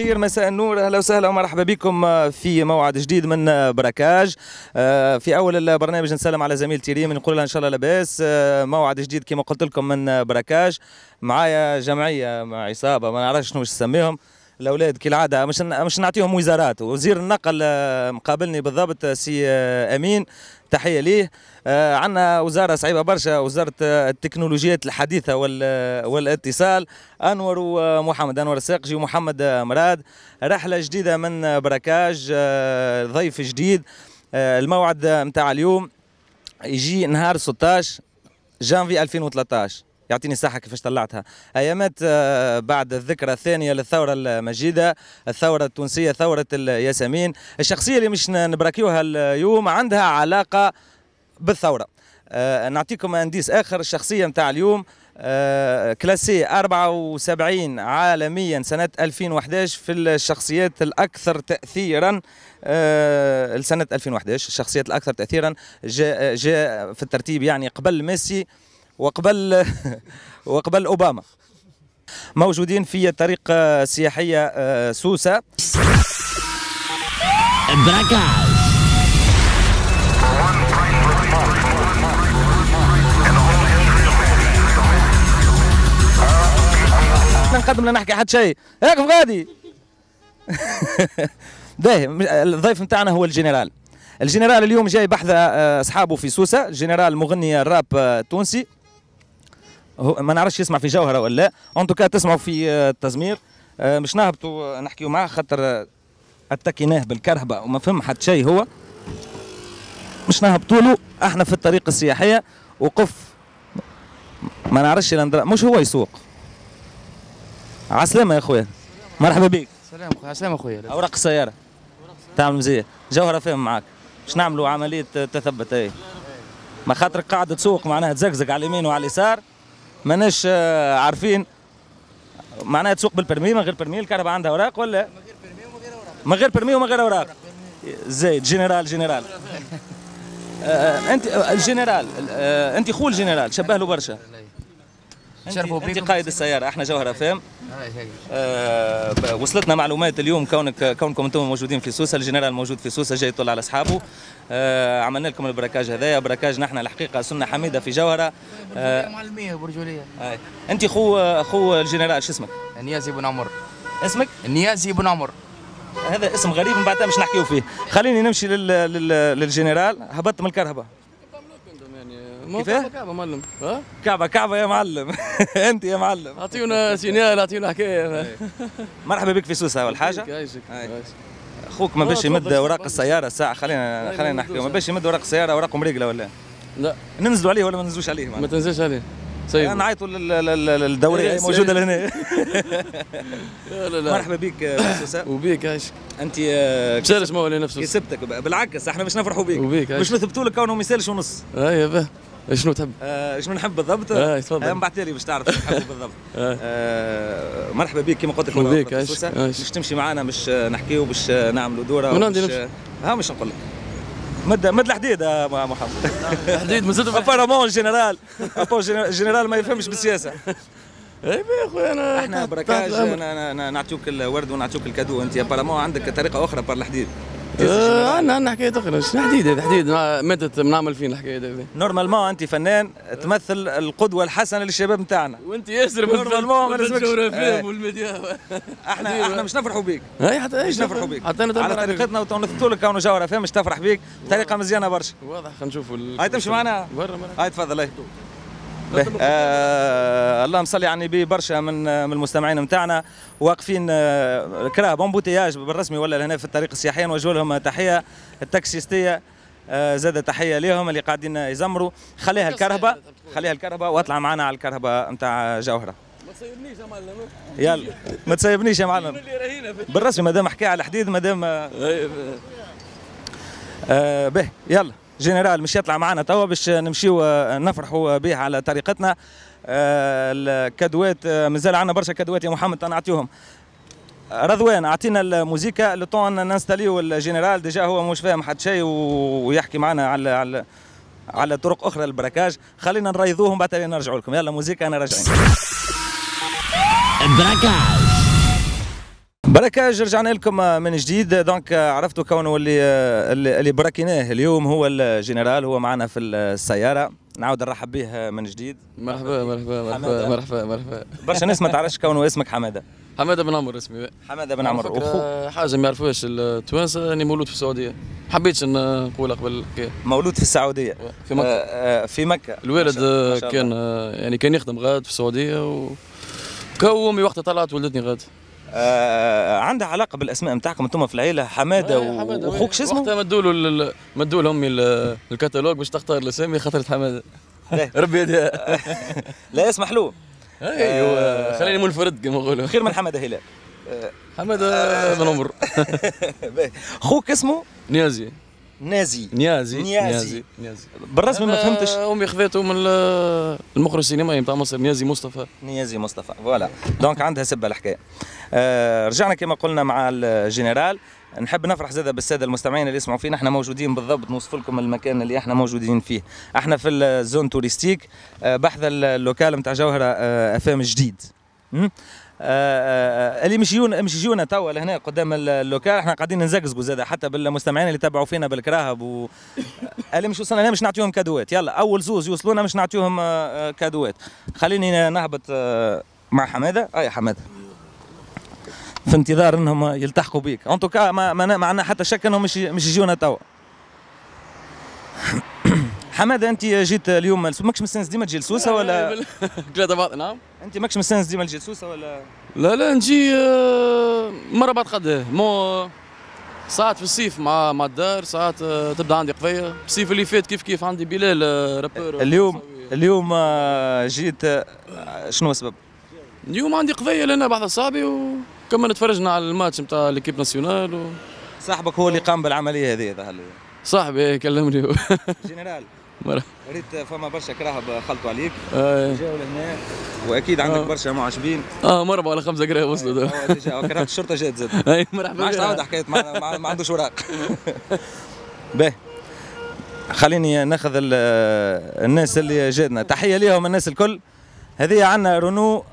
الخير مساء النور اهلا وسهلا ومرحبا بكم آه، في موعد جديد من آه، براكاج آه، في اول البرنامج نسلم على زميلتي ريم نقول لها ان شاء الله لاباس موعد جديد كما قلت لكم من براكاج معايا جمعيه مع عصابه ما نعرفش شنو نسميهم الاولاد كالعاده مش مش نعطيهم وزارات وزير النقل مقابلني بالضبط سي امين تحيه ليه آه عندنا وزاره صعيبه برشا وزاره آه، التكنولوجيات الحديثه آه، والاتصال انور ومحمد انور الساقجي ومحمد آه، مراد رحله جديده من براكاج آه ضيف جديد آه الموعد نتاع اليوم يجي نهار 16 جانفي 2013 يعطيني صحة كيفاش طلعتها ايامات آه، بعد الذكرى الثانيه للثوره المجيده الثوره التونسيه ثوره الياسمين الشخصيه اللي مش نبركيوها اليوم عندها علاقه بالثوره آه، نعطيكم انديس اخر الشخصيه نتاع اليوم آه، كلاسي 74 عالميا سنة 2011 في الشخصيات الأكثر تأثيرا لسنة 2011 الشخصيات الأكثر تأثيرا جاء جا في الترتيب يعني قبل ميسي وقبل وقبل اوباما موجودين في طريق سياحيه آه، سوسه نقدم لا نحكي حد شيء هيك غادي باهي الضيف نتاعنا هو الجنرال الجنرال اليوم جاي بحذا آه، اصحابه في سوسه الجنرال مغني الراب التونسي آه، ما نعرفش يسمع في جوهره ولا لا ان توكا تسمعوا في آه، التزمير مش آه، نهبطوا آه، نحكيوا معاه خاطر اتكيناه بالكرهبه وما فهم حتى شيء هو مش نهبطوا له احنا في الطريق السياحيه وقف ما نعرفش مش هو يسوق عسلامه يا خويا مرحبا بك سلام خويا سلام خويا اوراق السياره تعمل مزيه جوهره فاهم معاك مش نعملوا عمليه تثبت اي ما خاطرك قاعد تسوق معناها تزقزق على اليمين وعلى اليسار ماناش آه، عارفين معناها تسوق بالبرمي من غير برمي الكهرباء عندها اوراق ولا من غير برمي ومن غير اوراق من غير برمي ومن غير اوراق زيد جنرال جنرال آه، آه، انت جنرال انت خول جنرال شبه له برشا شرفوا بيكم انت قائد السياره احنا جوهره فهم آه،, آه وصلتنا معلومات اليوم كونك كونكم انتم موجودين في سوسه الجنرال موجود في سوسه جاي يطل على اصحابه آه عملنا لكم البركاج هذايا بركاج نحن الحقيقه سنه حميده في جوهره آه, آه، معلميه برجوليه انت خو خو الجنرال شو اسمك؟ نيازي بن عمر اسمك؟ نيازي بن عمر هذا اسم غريب من بعدها مش نحكيو فيه خليني نمشي للجنرال هبطت من الكرهبه كيف كعبه معلم ها؟ كعبه كعبه يا معلم انت يا معلم اعطيونا سينيال اعطيونا حكايه إيه. مرحبا بك في سوسه اول حاجه اخوك ما باش يمد اوراق السياره الساعه خلينا خلينا نحكي ما باش يمد اوراق السياره اوراقهم مريقله ولا لا ننزلوا عليه ولا ما ننزلوش عليه ما تنزلش عليه طيب. انا نعيطوا للدوريه إيه، إيه. موجوده لهنا مرحبا بك آه، سوسه وبيك عايش انت آه، مسالش نفسه كسبتك بالعكس احنا مش نفرحوا بيك وبيك عايش. مش نثبتوا لك كونه ما يسالش ونص ايوه شنو تحب؟ آه شنو نحب بالضبط؟ اه تفضل آه بعث لي باش تعرف شنو نحب بالضبط. إيه. آه. مرحبا بك كما قلت لك بك باش تمشي معنا باش نحكيو باش نعملوا دوره من عندي ها مش نقول لك مد مد الحديد يا محمد الحديد مزدوا ابارامون جنرال جنرال ما يفهمش بالسياسه اي يا اخويا انا احنا بركاج نعطيوك الورد ونعطيوك الكادو انت ابارامون عندك طريقه اخرى بار الحديد آه عندنا عندنا حكايه اخرى شنو حديد هذا حديد ماتت منعمل 2000 الحكايه هذه نورمالمون انت فنان تمثل القدوه الحسنه للشباب نتاعنا وانت ياسر نورمالمون ما لازمكش آه. والميديا احنا احنا مش نفرحوا بيك اي حتى ايش نفرحوا بيك حتى انا على طريقتنا ونثبتوا لك كونه جوهره فيها مش تفرح بيك بطريقه مزيانه برشا واضح خلينا نشوفوا هاي تمشي معنا برا هاي تفضل هاي آه اللهم صل على النبي برشا من من المستمعين نتاعنا واقفين آه كراه بومبوتياج بالرسمي ولا لهنا في الطريق السياحي نوجه لهم تحيه التاكسيستيه آه زاد تحيه لهم اللي قاعدين يزمروا خليها الكرهبه خليها الكرهبه واطلع معنا على الكرهبه نتاع جوهره ما تسيبنيش يا معلم يلا ما تسيبنيش يا معلم بالرسمي مادام حكايه على الحديد مادام آه،, طيب. آه به يلا جنرال مش يطلع معنا توا باش نمشيو آه، نفرحوا به على طريقتنا آه، الكادوات آه، مازال عندنا برشا كادوات يا محمد تنعطيوهم رضوان اعطينا الموزيكا لو طون ننستاليو الجنرال ديجا هو مش فاهم حد شيء ويحكي معنا على على على طرق اخرى للبركاج خلينا نريضوهم بعد نرجعوا لكم يلا موزيكا انا راجعين البركاج بركاج رجعنا لكم من جديد دونك عرفتوا كونه اللي اللي بركيناه اليوم هو الجنرال هو معنا في السياره نعاود نرحب به من جديد مرحبا مرحبا مرحبا مرحبا مرحبا برشا ناس ما تعرفش كونه اسمك حماده حماده بن عمر اسمي حماده بن عمر وخو حاجه ما يعرفوهاش التوانسه اني مولود في السعوديه حبيتش نقول قبل مولود في السعوديه في مكه آه، آه، في مكه الوالد كان يعني كان يخدم غاد في السعوديه و امي وقتها طلعت ولدتني غاد آه عندها علاقه بالاسماء نتاعكم انتم في العيله حماده إيه، وخوك شو اسمه؟ مدوا له مدوا لهم الكتالوج باش تختار الاسامي خاطر حماده ربي يديها لا اسم حلو ايوه آه، خليني منفرد كما نقولوا خير من حماده هلال حماده بن عمر خوك اسمه؟ نيازي نازي نيازي نيازي نيازي بالرسمي ما آه، فهمتش امي خذاته من المخرج السينمائي نتاع مصر نيازي مصطفى نيازي مصطفى فوالا دونك عندها سبه الحكايه آه، رجعنا كما قلنا مع الجنرال نحب نفرح زاده بالساده المستمعين اللي يسمعوا فينا احنا موجودين بالضبط نوصف لكم المكان اللي احنا موجودين فيه احنا في الزون توريستيك آه، بحذا اللوكال نتاع جوهره افام جديد آه، آه، آه، اللي مش يجون مش يجونا توا لهنا قدام اللوكال احنا قاعدين نزقزقوا زاد حتى بالمستمعين اللي تبعوا فينا بالكراهب و... اللي مش وصلنا مش نعطيهم كادوات يلا اول زوز يوصلونا مش نعطيهم كادوات خليني نهبط مع حماده اي حماده في انتظار انهم يلتحقوا بيك ان توكا ما, ما, عندنا حتى شك انهم مش مش يجونا توا حماده انت جيت اليوم ماكش مستانس ديما تجي لسوسه ولا ثلاثه بعض نعم انت ماكش مستانس ديما تجي لسوسه ولا لا لا نجي آه، مره بعد قد إيه. مو ساعات في الصيف مع مع الدار ساعات آه، تبدا عندي قضيه الصيف اللي فات كيف كيف عندي بلال آه، رابور اليوم اليوم جيت شنو السبب؟ اليوم عندي قضيه لنا بعض اصحابي وكملنا تفرجنا على الماتش نتاع ليكيب ناسيونال و... صاحبك هو اللي قام بالعمليه هذه ظهر صاحبي كلمني جنرال ريت فما برشا كراهب خلطوا عليك آه. جاوا لهنا واكيد عندك آه. برشا معجبين اه مربع ولا خمسه كراهب آه، وصلوا كراهب الشرطه جات زاد اي مرحبا ما عادش تعاود حكايه ما عندوش اوراق باهي خليني ناخذ الناس اللي جاتنا تحيه ليهم الناس الكل هذه عندنا رونو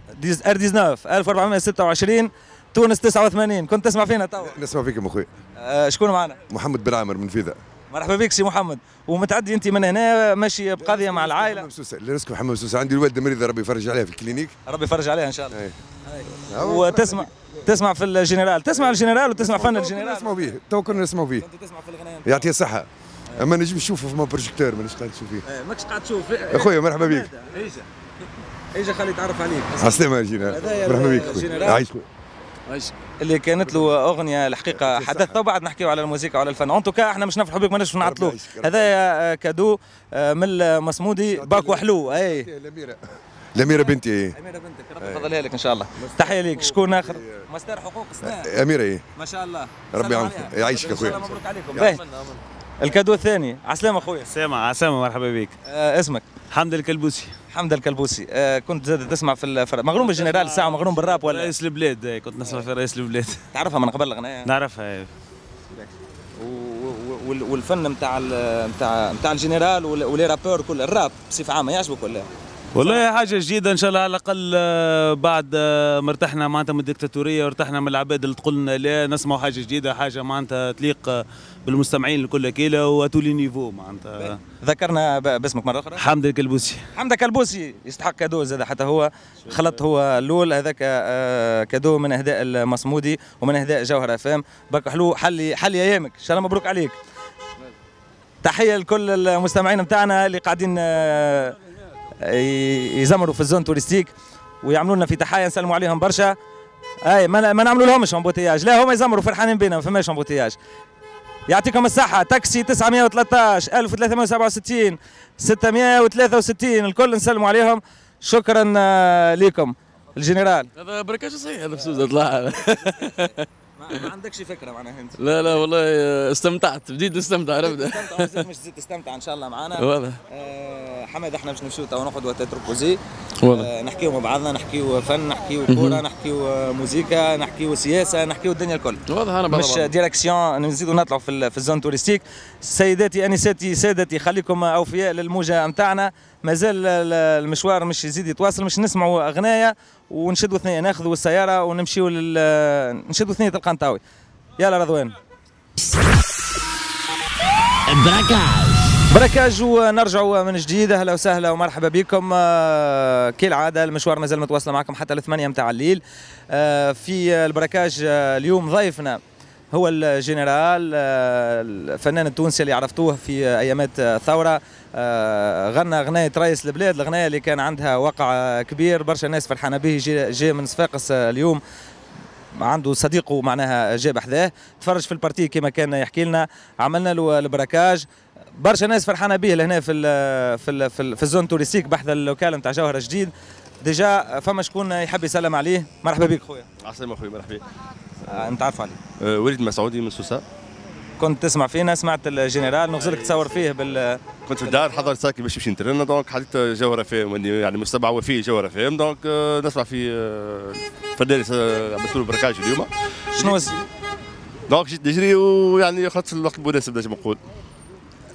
ار 19 1426 تونس 89 كنت تسمع فينا تو نسمع فيكم اخوي آه شكون معنا محمد بن عامر من فيذا مرحبا بك سي محمد ومتعدي انت من هنا ماشي بقضيه مع العائله محمد سوسه لا محمد سوسه عندي الوالده مريضه ربي يفرج عليها في الكلينيك ربي يفرج عليها ان شاء الله إيه. أي. أي. وتسمع تسمع في الجنرال تسمع الجنرال وتسمع فن الجنرال نسمعوا به تو كنا نسمعوا به تسمع في يعطيه الصحه اما نجم نشوفه في ما بروجيكتور مانيش قاعد نشوف فيه إيه، ماكش قاعد تشوف إيه. اخويا مرحبا بك ايجا ايجا خلي يتعرف عليك على السلامه يا جنرال مرحبا بك عايشك عايشك اللي كانت له اغنيه الحقيقه حدث وبعد نحكيو على الموسيقى وعلى الفن اونتوكا احنا مش نفرحوا بك ماناش نعطلوك هذا كادو آه، من المصمودي باكو حلو اي الاميره الاميره بنتي الاميره اميره بنتك ربي يفضلها لك ان شاء الله تحيه ليك شكون اخر مستر حقوق سناء اميره ايه ما شاء الله ربي يعيشك اخويا مبروك عليكم الكادو الثاني عسلامة اخويا سامع عسلامة مرحبا بك آه اسمك حمد الكلبوسي حمد الكلبوسي آه كنت زاد تسمع في الفرق مغروم بالجنرال الساعة مغروم بالراب ولا رئيس البلاد آه، كنت نسمع في رئيس البلاد تعرفها من قبل الغناية نعرفها آه. والفن نتاع نتاع نتاع الجنرال ولي رابور كل الراب بصفة عامة يعجبك ولا والله حاجة جديدة إن شاء الله على الأقل آه، بعد ما ارتحنا معناتها من الدكتاتورية وارتحنا من العباد اللي تقول لنا لا نسمعوا حاجة جديدة حاجة معناتها تليق بالمستمعين الكل كيلا وتولي نيفو معناتها ذكرنا باسمك مره اخرى حمد الكلبوسي حمد الكلبوسي يستحق كادو زاد حتى هو خلط هو الاول هذاك آه، كادو من اهداء المصمودي ومن اهداء جوهر افام برك حلو حلي حلي ايامك ان شاء الله مبروك عليك تحيه لكل المستمعين نتاعنا اللي قاعدين آه، يزمروا في الزون توريستيك ويعملوا لنا في تحايا نسلموا عليهم برشا اي ما ما نعملوا لهمش امبوتياج لا هما يزمروا فرحانين بينا ما فماش امبوتياج يعطيكم الصحة تاكسي 913 1367 663 الكل نسلموا عليهم شكرا آه، لكم الجنرال هذا بركاش صحيح هذا بسوزة طلع عندكش فكره معناها انت لا لا والله آه، استمتعت بديت نستمتع استمتع مش تزيد استمتع ان شاء الله معنا واضح آه حمد احنا باش نمشيو تو نقعدوا تيت روبوزي آه نحكيو مع بعضنا نحكيو فن نحكيو كوره نحكيو آه، موسيقى نحكيو سياسه نحكيو الدنيا الكل واضح انا مش ديريكسيون نزيدو نطلعوا في الزون توريستيك سيداتي انساتي سادتي خليكم اوفياء للموجه نتاعنا مازال المشوار مش يزيد يتواصل مش نسمعوا اغنيه ونشدوا اثنين ناخذوا السياره ونمشيوا لل نشدوا ثنيه القنطاوي يلا رضوان براكاج بركاج ونرجعوا من جديد اهلا وسهلا ومرحبا بكم آه، كالعاده المشوار مازال متواصل معكم حتى الثمانية متاع الليل آه، في البركاج آه، اليوم ضيفنا هو الجنرال آه، الفنان التونسي اللي عرفتوه في ايامات الثوره آه، غنى غنايه رئيس البلاد الغنايه اللي كان عندها وقع كبير برشا ناس فرحانه به جاء من صفاقس آه، اليوم عنده صديقه معناها جاب حذاه تفرج في البارتي كما كان يحكي لنا عملنا له البراكاج برشا ناس فرحانه به لهنا في الـ في الـ في, في الزون توريستيك بحث اللوكال نتاع جوهره جديد ديجا فما شكون يحب يسلم عليه مرحبا بك خويا عسلامة خويا مرحبا بك آه انت عارف عليه آه وليد مسعودي من سوسه كنت تسمع فينا سمعت الجنرال نغزلك تصور فيه بال كنت في الدار حضرت ساكي باش نمشي نترن دونك حديت جوهره فيهم يعني, يعني مستمع وفي جوهره فيهم دونك آه، نسمع في فدارس له بركاج اليوم شنو دونك جيت نجري ويعني خلطت الوقت المناسب نجم نقول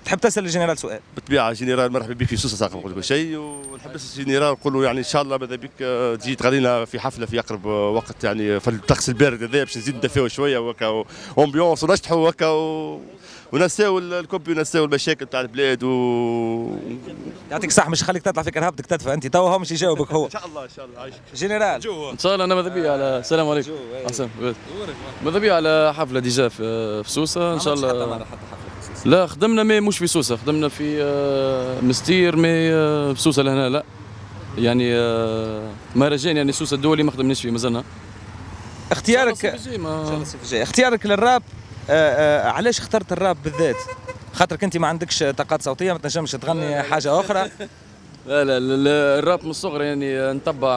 تحب تسال الجنرال سؤال بالطبيعه جنرال مرحبا بك في سوسه ساق نقول كل شيء ونحب نسال الجنرال نقول له يعني ان شاء الله ماذا بك آه، تجي تغنينا في حفله في اقرب وقت يعني في الطقس البارد هذا باش نزيد ندفيو شويه وكا امبيونس ونشطحوا وكا و... ونساو الكوبي ونساو المشاكل تاع البلاد و يعطيك الصحة مش خليك تطلع في كرهبتك تدفى انت تو هو مش يجاوبك هو ان شاء الله ان شاء الله عايشك جنرال ان شاء الله انا ماذا بيا على السلام عليكم إيه. احسن ماذا بيا على حفله ديجا في سوسه ان شاء الله حتى حتى حفله لا خدمنا مي مش في سوسه خدمنا في آه، مستير مي في آه، سوسه لهنا لا يعني آه، مهرجان يعني سوسه الدولي ما خدمناش فيه مازلنا اختيارك ما... اختيارك للراب علاش اخترت الراب بالذات خاطرك انت ما عندكش طاقات صوتيه ما تنجمش تغني حاجه اخرى لا لا, لا الراب من الصغر يعني نتبع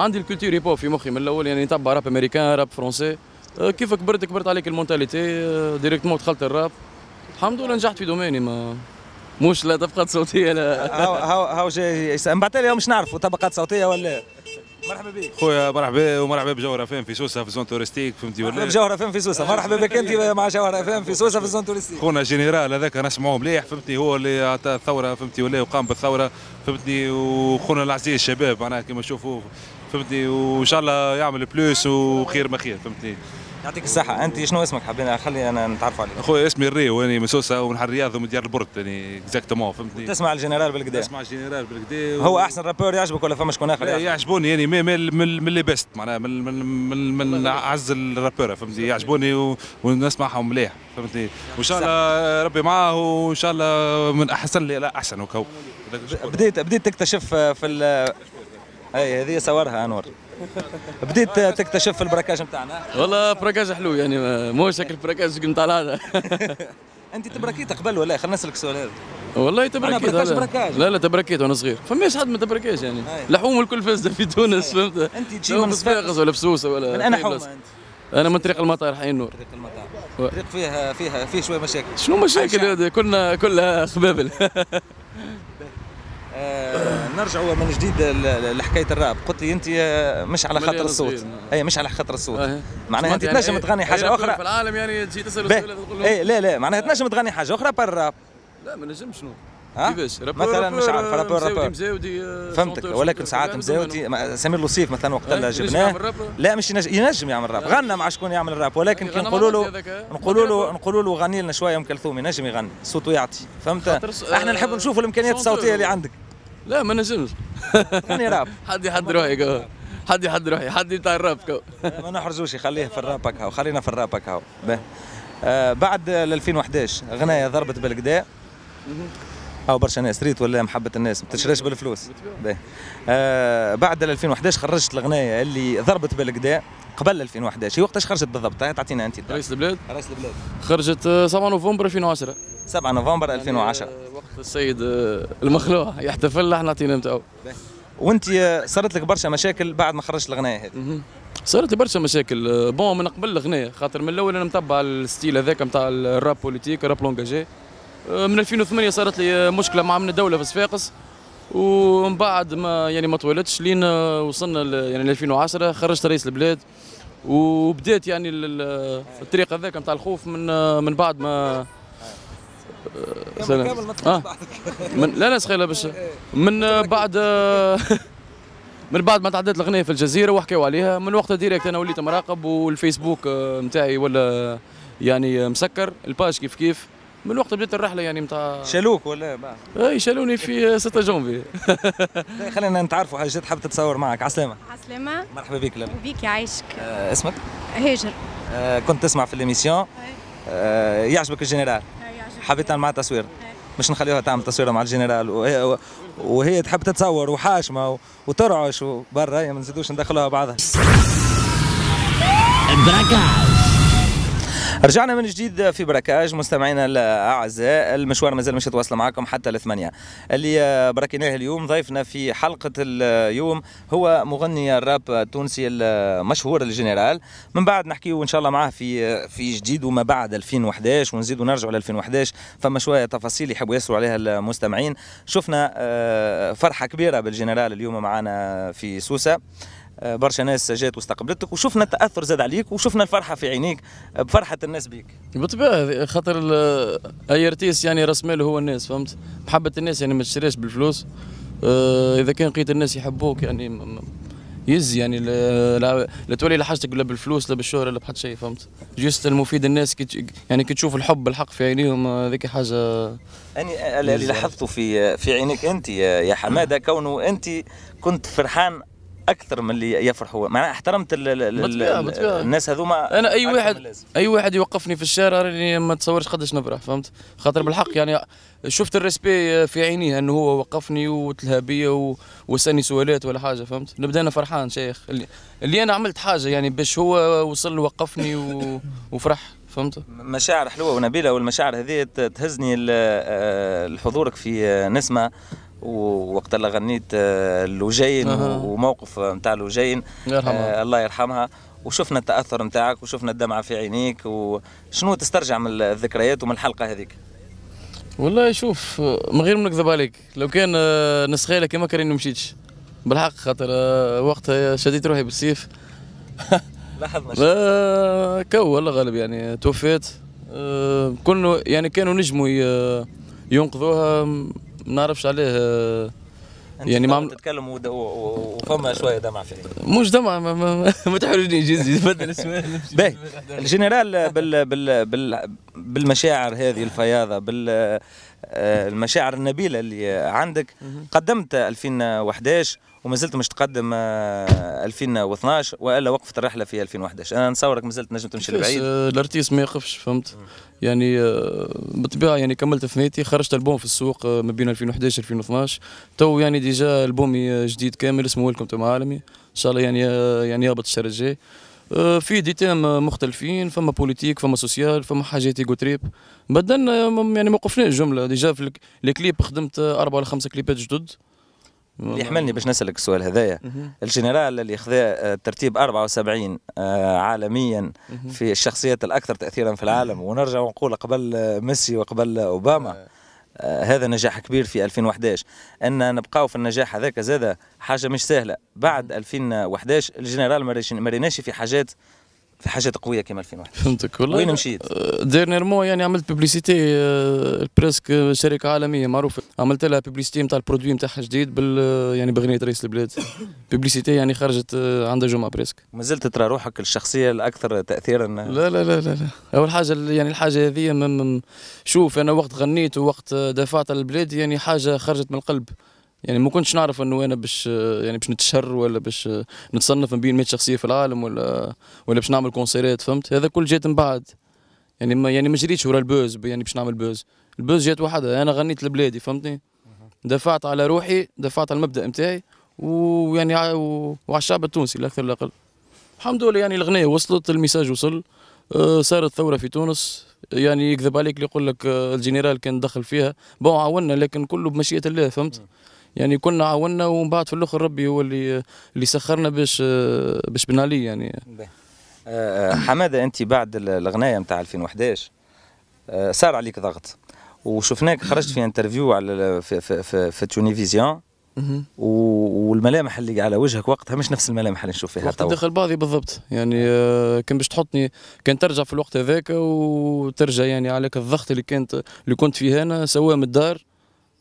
عندي الكولتور هيبو في مخي من الاول يعني نتبع راب امريكان راب فرونسي كيف كبرت كبرت عليك المونتاليتي ديريكتومون دخلت الراب الحمد لله نجحت في دوميني ما مش لا طبقات صوتيه لا هاو هاو هاو جاي بعد اليوم مش نعرفوا طبقات صوتيه ولا مرحبا بك خويا مرحبا ومرحبا بجوهر اف في سوسه في زون تورستيك فهمتي ولا بجوهر اف في سوسه مرحبا بك انت مع جوهر اف في سوسه في زون تورستيك خونا جنرال هذاك نسمعوه مليح فهمتي هو اللي عطى الثوره فهمتي ولا وقام بالثوره فهمتني وخونا العزيز الشباب معناها كما نشوفوا فهمتني وان شاء الله يعمل بلوس وخير ما خير فهمتني يعطيك الصحة، أنت شنو اسمك حبينا خلي أنا نتعرف عليك. خويا اسمي الري وأني يعني من سوسة ومن الرياض ومن ديار البرد يعني اكزاكتومون فهمتني. تسمع الجنرال بالكدا. تسمع الجنرال بالكدا. و... هو أحسن رابور يعجبك ولا فما شكون إيه، آخر؟ يعجبوني يعني من من اللي بيست معناها من من من, من أعز الرابور فهمتني يعجبوني و... ونسمعهم مليح فهمتني وإن شاء الله ربي معاه وإن شاء الله من أحسن لي لا أحسن وكو. بديت بديت تكتشف في اي هذه صورها انور بديت تكتشف في البراكاج نتاعنا والله براكاج حلو يعني مو شكل براكاج نتاع هذا انت تبركيت قبل ولا خلينا نسالك السؤال هذا والله تبركيت براكاج براكاج لا لا تبركيت وانا صغير فماش حد ما تبركاش يعني لحوم الكل فاسده في تونس فهمت انت تجي من صفاقس ولا بسوسه ولا من انا حومه انت انا من طريق المطار حي النور طريق المطار طريق فيها فيها فيه شويه مشاكل شنو مشاكل هذه كنا كلها خبابل آه، نرجعوا من جديد لحكايه الراب قلت لي انت آه، مش على خاطر الصوت اي مش على خاطر الصوت معناها انت يعني تنجم تغني حاجه اخرى في العالم يعني تجي تسال تقول اي لا لا معناها تنجم تغني حاجه اخرى بر الراب لا ما نجمش شنو كيفاش مثلا مش عارف رابور رابور مزاودي آه، فهمتك ولكن ساعات مزاودي سمير لوصيف مثلا وقت اللي جبناه لا مش ينجم, ينجم يعمل راب غنى مع شكون يعمل راب ولكن كي نقولوا له نقولوا له نقولوا له غني لنا شويه ام كلثوم ينجم يغني صوته يعطي فهمت احنا نحب نشوفوا الامكانيات الصوتيه اللي عندك لا ما نجمش راني راب حد يحد روحي حد يحد روحي حد يتاع الراب ما نحرزوش خليه في الراب هاو خلينا في الراب هاو آه بعد 2011 غنايه ضربت بالكدا او برشا ناس ريت ولا محبه الناس ما تشراش بالفلوس آه بعد 2011 خرجت الغنايه اللي ضربت بالكدا قبل 2011 هي وقتاش خرجت بالضبط تعطينا انت رئيس البلاد رئيس البلاد خرجت 7 نوفمبر 2010 7 نوفمبر 2010 يعني وقت السيد آه، المخلوع يحتفل احنا عطينا نتاعو وانت آه، صارت لك برشا مشاكل بعد ما خرجت الغنايه هذه صارت لي برشا مشاكل آه، بون من قبل الغنايه خاطر من الاول انا متبع الستيل هذاك نتاع الراب بوليتيك الراب لونجاجي أه، من 2008 صارت لي أه، مشكله مع من الدوله في صفاقس ومن بعد ما يعني ما طولتش لين أه، وصلنا يعني 2010 خرجت رئيس البلاد وبدات يعني الطريق هذاك نتاع الخوف من من بعد ما كامل آه. من لا لا سخيله باش إيه، إيه. من بعد من بعد ما تعدت الغنية في الجزيرة وحكيوا عليها من وقتها ديريكت أنا وليت مراقب والفيسبوك نتاعي ولا يعني مسكر الباج كيف كيف من وقت بدات الرحله يعني نتاع شالوك ولا ما اي شالوني في 6 جونفي خلينا نتعرفوا حاجات حابه تتصور معك عسلامه عسلامه مرحبا بك لالا بك يعيشك آه اسمك هاجر آه كنت تسمع في الاميسيون آه يعجبك الجنرال حبيت مع معها مش نخليوها تعمل تصويره مع الجنرال وهي, وهي تحب تتصور وحاشمه وترعش وبرا ما نزيدوش ندخلوها بعضها رجعنا من جديد في بركاج مستمعينا الاعزاء المشوار مازال مش يتواصل معكم حتى الثمانية اللي بركيناه اليوم ضيفنا في حلقه اليوم هو مغني الراب التونسي المشهور الجنرال من بعد نحكيو ان شاء الله معاه في في جديد وما بعد 2011 ونزيدوا نرجعوا ل 2011 فما شويه تفاصيل يحبوا يسروا عليها المستمعين شفنا آه، فرحه كبيره بالجنرال اليوم معنا في سوسه برشا ناس جات واستقبلتك وشفنا التاثر زاد عليك وشفنا الفرحه في عينيك بفرحه الناس بيك بالطبيعه خاطر اي ارتيس يعني راس ماله هو الناس فهمت محبه الناس يعني ما تشتريش بالفلوس اه اذا كان لقيت الناس يحبوك يعني يز يعني لا, تولي لا حاجتك لا بالفلوس لا بالشهرة لا بحد شيء فهمت جست المفيد الناس كي يعني كي تشوف الحب الحق في عينيهم آه، هذيك حاجه اني اللي يعني. لاحظته في في عينيك انت يا حماده كونه انت كنت فرحان اكثر من اللي يفرح هو معناها احترمت الـ الـ بطبيعة بطبيعة. الناس هذوما انا اي واحد اي واحد يوقفني في الشارع راني ما تصورش قداش نفرح فهمت خاطر بالحق يعني شفت الريسبي في عينيه انه هو وقفني وتلهى بيا وسالني سؤالات ولا حاجه فهمت نبدا انا فرحان شيخ اللي, اللي انا عملت حاجه يعني باش هو وصل وقفني و... وفرح فهمت مشاعر حلوه ونبيله والمشاعر هذه تهزني آه، لحضورك في نسمه ووقت اللي غنيت آه، لوجين وموقف نتاع لوجين آه الله يرحمها وشفنا التاثر نتاعك وشفنا الدمعه في عينيك وشنو تسترجع من الذكريات ومن الحلقه هذيك والله شوف من غير ما نكذب عليك لو كان آه، نسخيله ما كان مشيتش بالحق خاطر آه، وقتها شديت روحي بالسيف لاحظنا كو الله غالب يعني توفيت كنا يعني كانوا نجموا ينقذوها ما نعرفش عليه آه، يعني ما تتكلم وفما شويه دمع فيه مش دمع ما, ما, ما تحرجني جيزي تبدل اسمه باهي الجنرال بال بال بال بالمشاعر هذه الفياضه بال آه، المشاعر النبيله اللي عندك قدمت 2011 وما زلت مش تقدم 2012 آه، والا وقفت الرحله في 2011 انا نصورك ما زلت نجم تمشي لبعيد آه، الارتيس ما يقفش فهمت يعني بالطبيعه يعني كملت ثنيتي خرجت البوم في السوق ما بين 2011 2012 تو يعني ديجا البومي جديد كامل اسمه ويلكم تو عالمي ان شاء الله يعني يعني يهبط الشهر الجاي آه، في دي تيم مختلفين فما بوليتيك فما سوسيال فما حاجات ايجو تريب بدلنا آه، يعني ما وقفناش جمله ديجا في الكليب خدمت اربع ولا خمسه كليبات جدد اللي يحملني باش نسالك السؤال هذايا الجنرال اللي خذا آه، ترتيب 74 عالميا في الشخصيات الاكثر تاثيرا في العالم ونرجع ونقول قبل ميسي وقبل اوباما آه، هذا نجاح كبير في 2011 ان نبقاو في النجاح هذاك زاد حاجه مش سهله بعد 2011 الجنرال ما في حاجات في حاجات قويه كما 2001 فهمتك والله وين مشيت؟ أه، ديرنيرمون يعني عملت بيبليسيتي أه، بريسك أه، شركه عالميه معروفه عملت لها بيبليسيتي نتاع البرودوي نتاعها جديد بال يعني بغنيه رئيس البلاد بيبليسيتي يعني خرجت عندها جمعه بريسك ما زلت ترى روحك الشخصيه الاكثر تاثيرا لا لا لا لا, لا. اول حاجه يعني الحاجه هذه شوف انا وقت غنيت ووقت دفعت على البلاد يعني حاجه خرجت من القلب يعني ما كنتش نعرف انه انا باش يعني باش نتشهر ولا باش نتصنف من بين 100 شخصيه في العالم ولا ولا باش نعمل كونسيرات فهمت هذا كل جات من بعد يعني ما يعني ما جريتش ورا البوز يعني باش نعمل بوز البوز جات وحدها انا غنيت لبلادي فهمتني دفعت على روحي دفعت على المبدا نتاعي ويعني وعلى الشعب التونسي لا اكثر لا اقل الحمد لله يعني الغنية وصلت الميساج وصل أه، صارت ثوره في تونس يعني يكذب عليك اللي يقول لك آه، الجنرال كان دخل فيها بون عاونا لكن كله بمشيئه الله فهمت يعني كنا عاونا ومن بعد في الاخر ربي هو اللي اللي سخرنا باش باش بنالي يعني آه، آه، حماده انت بعد الغنايه نتاع 2011 صار عليك ضغط وشفناك خرجت في انترفيو على في في في, في تونيفيزيون والملامح اللي على وجهك وقتها مش نفس الملامح اللي نشوف فيها وقت دخل بعضي بالضبط يعني آه، كان باش تحطني كان ترجع في الوقت هذاك وترجع يعني عليك الضغط اللي كانت اللي كنت فيه انا سواء من الدار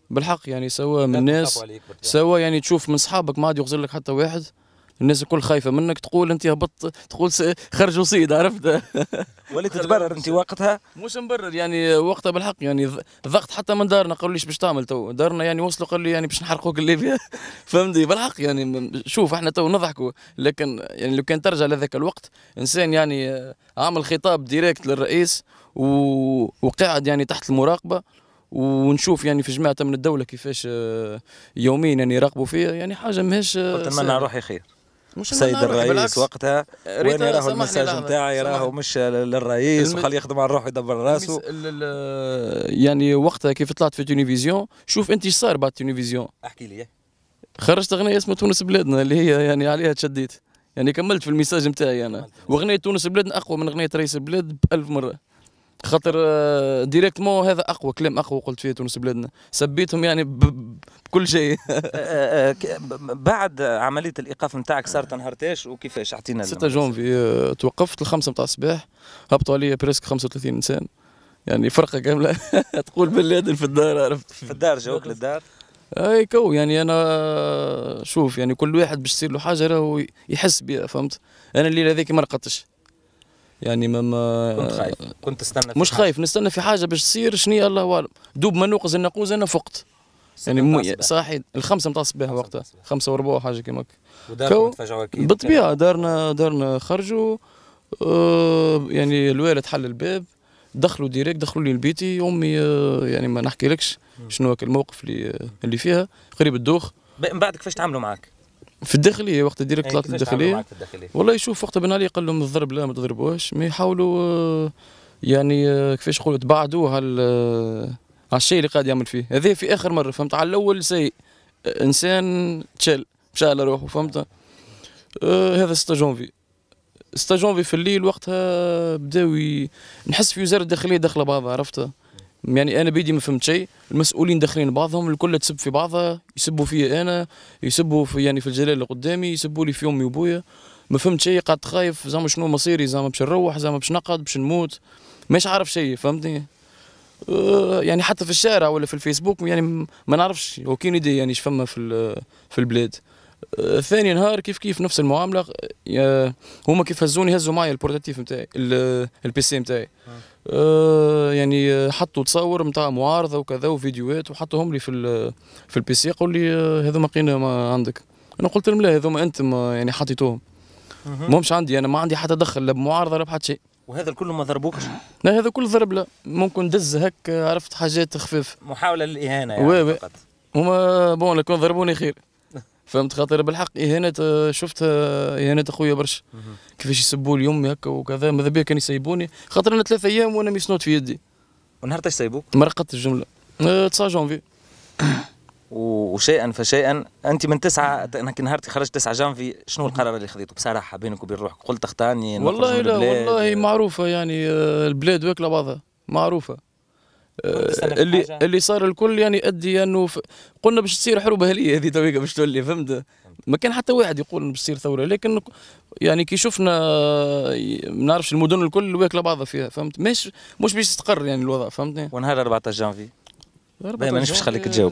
بالحق يعني سواء من الناس سواء يعني تشوف من صحابك ما عاد يغزر لك حتى واحد الناس الكل خايفه منك تقول انت هبط تقول خرج وصيد عرفت وليت تبرر انت وقتها مش مبرر يعني وقتها بالحق يعني ضغط حتى من دارنا قالوا ليش باش تعمل تو دارنا يعني وصلوا قالوا لي يعني باش نحرقوك ليبيا فهمتي بالحق يعني شوف احنا تو نضحكوا لكن يعني لو كان ترجع لذاك الوقت انسان يعني آه، عامل خطاب ديريكت للرئيس و... وقاعد يعني تحت المراقبه ونشوف يعني في جماعه من الدوله كيفاش آه، يوميا يعني يراقبوا فيه يعني حاجه ماهيش اتمنى روحي خير سيد الرئيس وقتها وين راهو المساج نتاعي راهو مش للرئيس وخليه يخدم على روحه يدبر راسه يعني وقتها كيف طلعت في تونيفيزيون شوف انت ايش صار بعد تونيفيزيون احكي لي خرجت اغنيه اسمها تونس بلادنا اللي هي يعني عليها تشديت يعني كملت في الميساج نتاعي انا واغنيه تونس بلادنا اقوى من اغنيه رئيس البلاد بألف مره خاطر ديريكتمون آه، هذا اقوى كلام اقوى قلت فيه تونس بلادنا سبيتهم يعني بكل شيء آه، آه، بعد عمليه الايقاف نتاعك صارت نهارتاش وكيفاش اعطينا 6 جونفي توقفت الخمسة نتاع الصباح هبطوا عليا بريسك 35 انسان يعني فرقه كامله تقول بلاد في الدار عرفت في الدار جاوك للدار اي كو يعني انا شوف يعني كل واحد باش تصير له حاجه راهو يحس بها فهمت انا الليله هذيك ما رقدتش يعني ما, ما كنت خايف كنت تستنى مش خايف نستنى في حاجه باش تصير شنو الله اعلم دوب ما نوقز النقوز انا فقت يعني صاحي الخمسة نتاع الصباح وقتها خمسة وربع حاجة كيما هكا بالطبيعة دارنا دارنا خرجوا آه يعني الوالد حل الباب دخلوا ديريك دخلوا لي لبيتي امي آه يعني ما نحكيلكش شنو الموقف اللي اللي فيها قريب الدوخ من بعد كيفاش تعاملوا معاك؟ في الداخليه وقت ديريك إيه، طلعت الداخليه والله يشوف وقت بن علي قال لهم الضرب لا ما تضربوش ما يحاولوا آه، يعني آه، كيفاش نقولوا تبعدوه آه، على الشيء اللي قاعد يعمل فيه هذه في اخر مره فهمت على الاول سيء انسان تشل مشى على روحه فهمت آه هذا 6 جونفي 6 جونفي في الليل وقتها بداو نحس في وزاره الداخليه داخله بعضها عرفتها يعني انا بيدي ما فهمت شيء المسؤولين داخلين بعضهم الكل تسب في بعضها يسبوا فيا انا يسبوا في يعني في الجلال اللي قدامي يسبوا لي في امي وبويا ما فهمت شيء قاعد خايف زعما شنو مصيري زعما باش نروح زعما باش نقعد باش نموت مش عارف شيء فهمتني أه، يعني حتى في الشارع ولا في الفيسبوك يعني ما نعرفش هو كاين يدي يعني فما في في البلاد أه، ثاني نهار كيف كيف نفس المعامله أه، هما كيف هزوني هزوا معايا البورتاتيف نتاعي البي سي نتاعي آه، يعني حطوا تصاور نتاع معارضه وكذا وفيديوهات وحطوهم لي في في البي سي قالوا لي آه، هذوما قينا ما عندك انا قلت لهم لا هذوما انتم يعني حطيتوهم مهمش عندي انا ما عندي حتى دخل لا بمعارضه لا بحد شيء وهذا الكل ما ضربوكش؟ لا هذا كل ضرب لا ممكن دز هك عرفت حاجات خفيف محاوله للاهانه يعني وي وي هما بون لو كان ضربوني خير فهمت خاطر بالحق اهانات شفت اهانات اخويا برشا كيفاش يسبوا لي امي هكا وكذا ماذا بيا كان يسيبوني خاطر انا ثلاث ايام وانا ميسنوت في يدي ونهار تاش سيبوك؟ مرقت الجمله 9 آه، جونفي وشيئا فشيئا انت من تسعه انا كي نهارتي خرجت 9 جانفي شنو القرار اللي خذيته بصراحه بينك وبين روحك قلت اختاني والله لا والله معروفه يعني آه، البلاد واكله بعضها معروفه آه، اللي حاجة. اللي صار الكل يعني ادي انه ف... قلنا باش تصير حروب اهليه هذه تويكا باش تولي فهمت ما كان حتى واحد يقول باش تصير ثوره لكن يعني كي شفنا ما نعرفش المدن الكل واكله بعضها فيها فهمت مش مش باش تستقر يعني الوضع فهمتني ونهار 14 جانفي مانيش باش نخليك تجاوب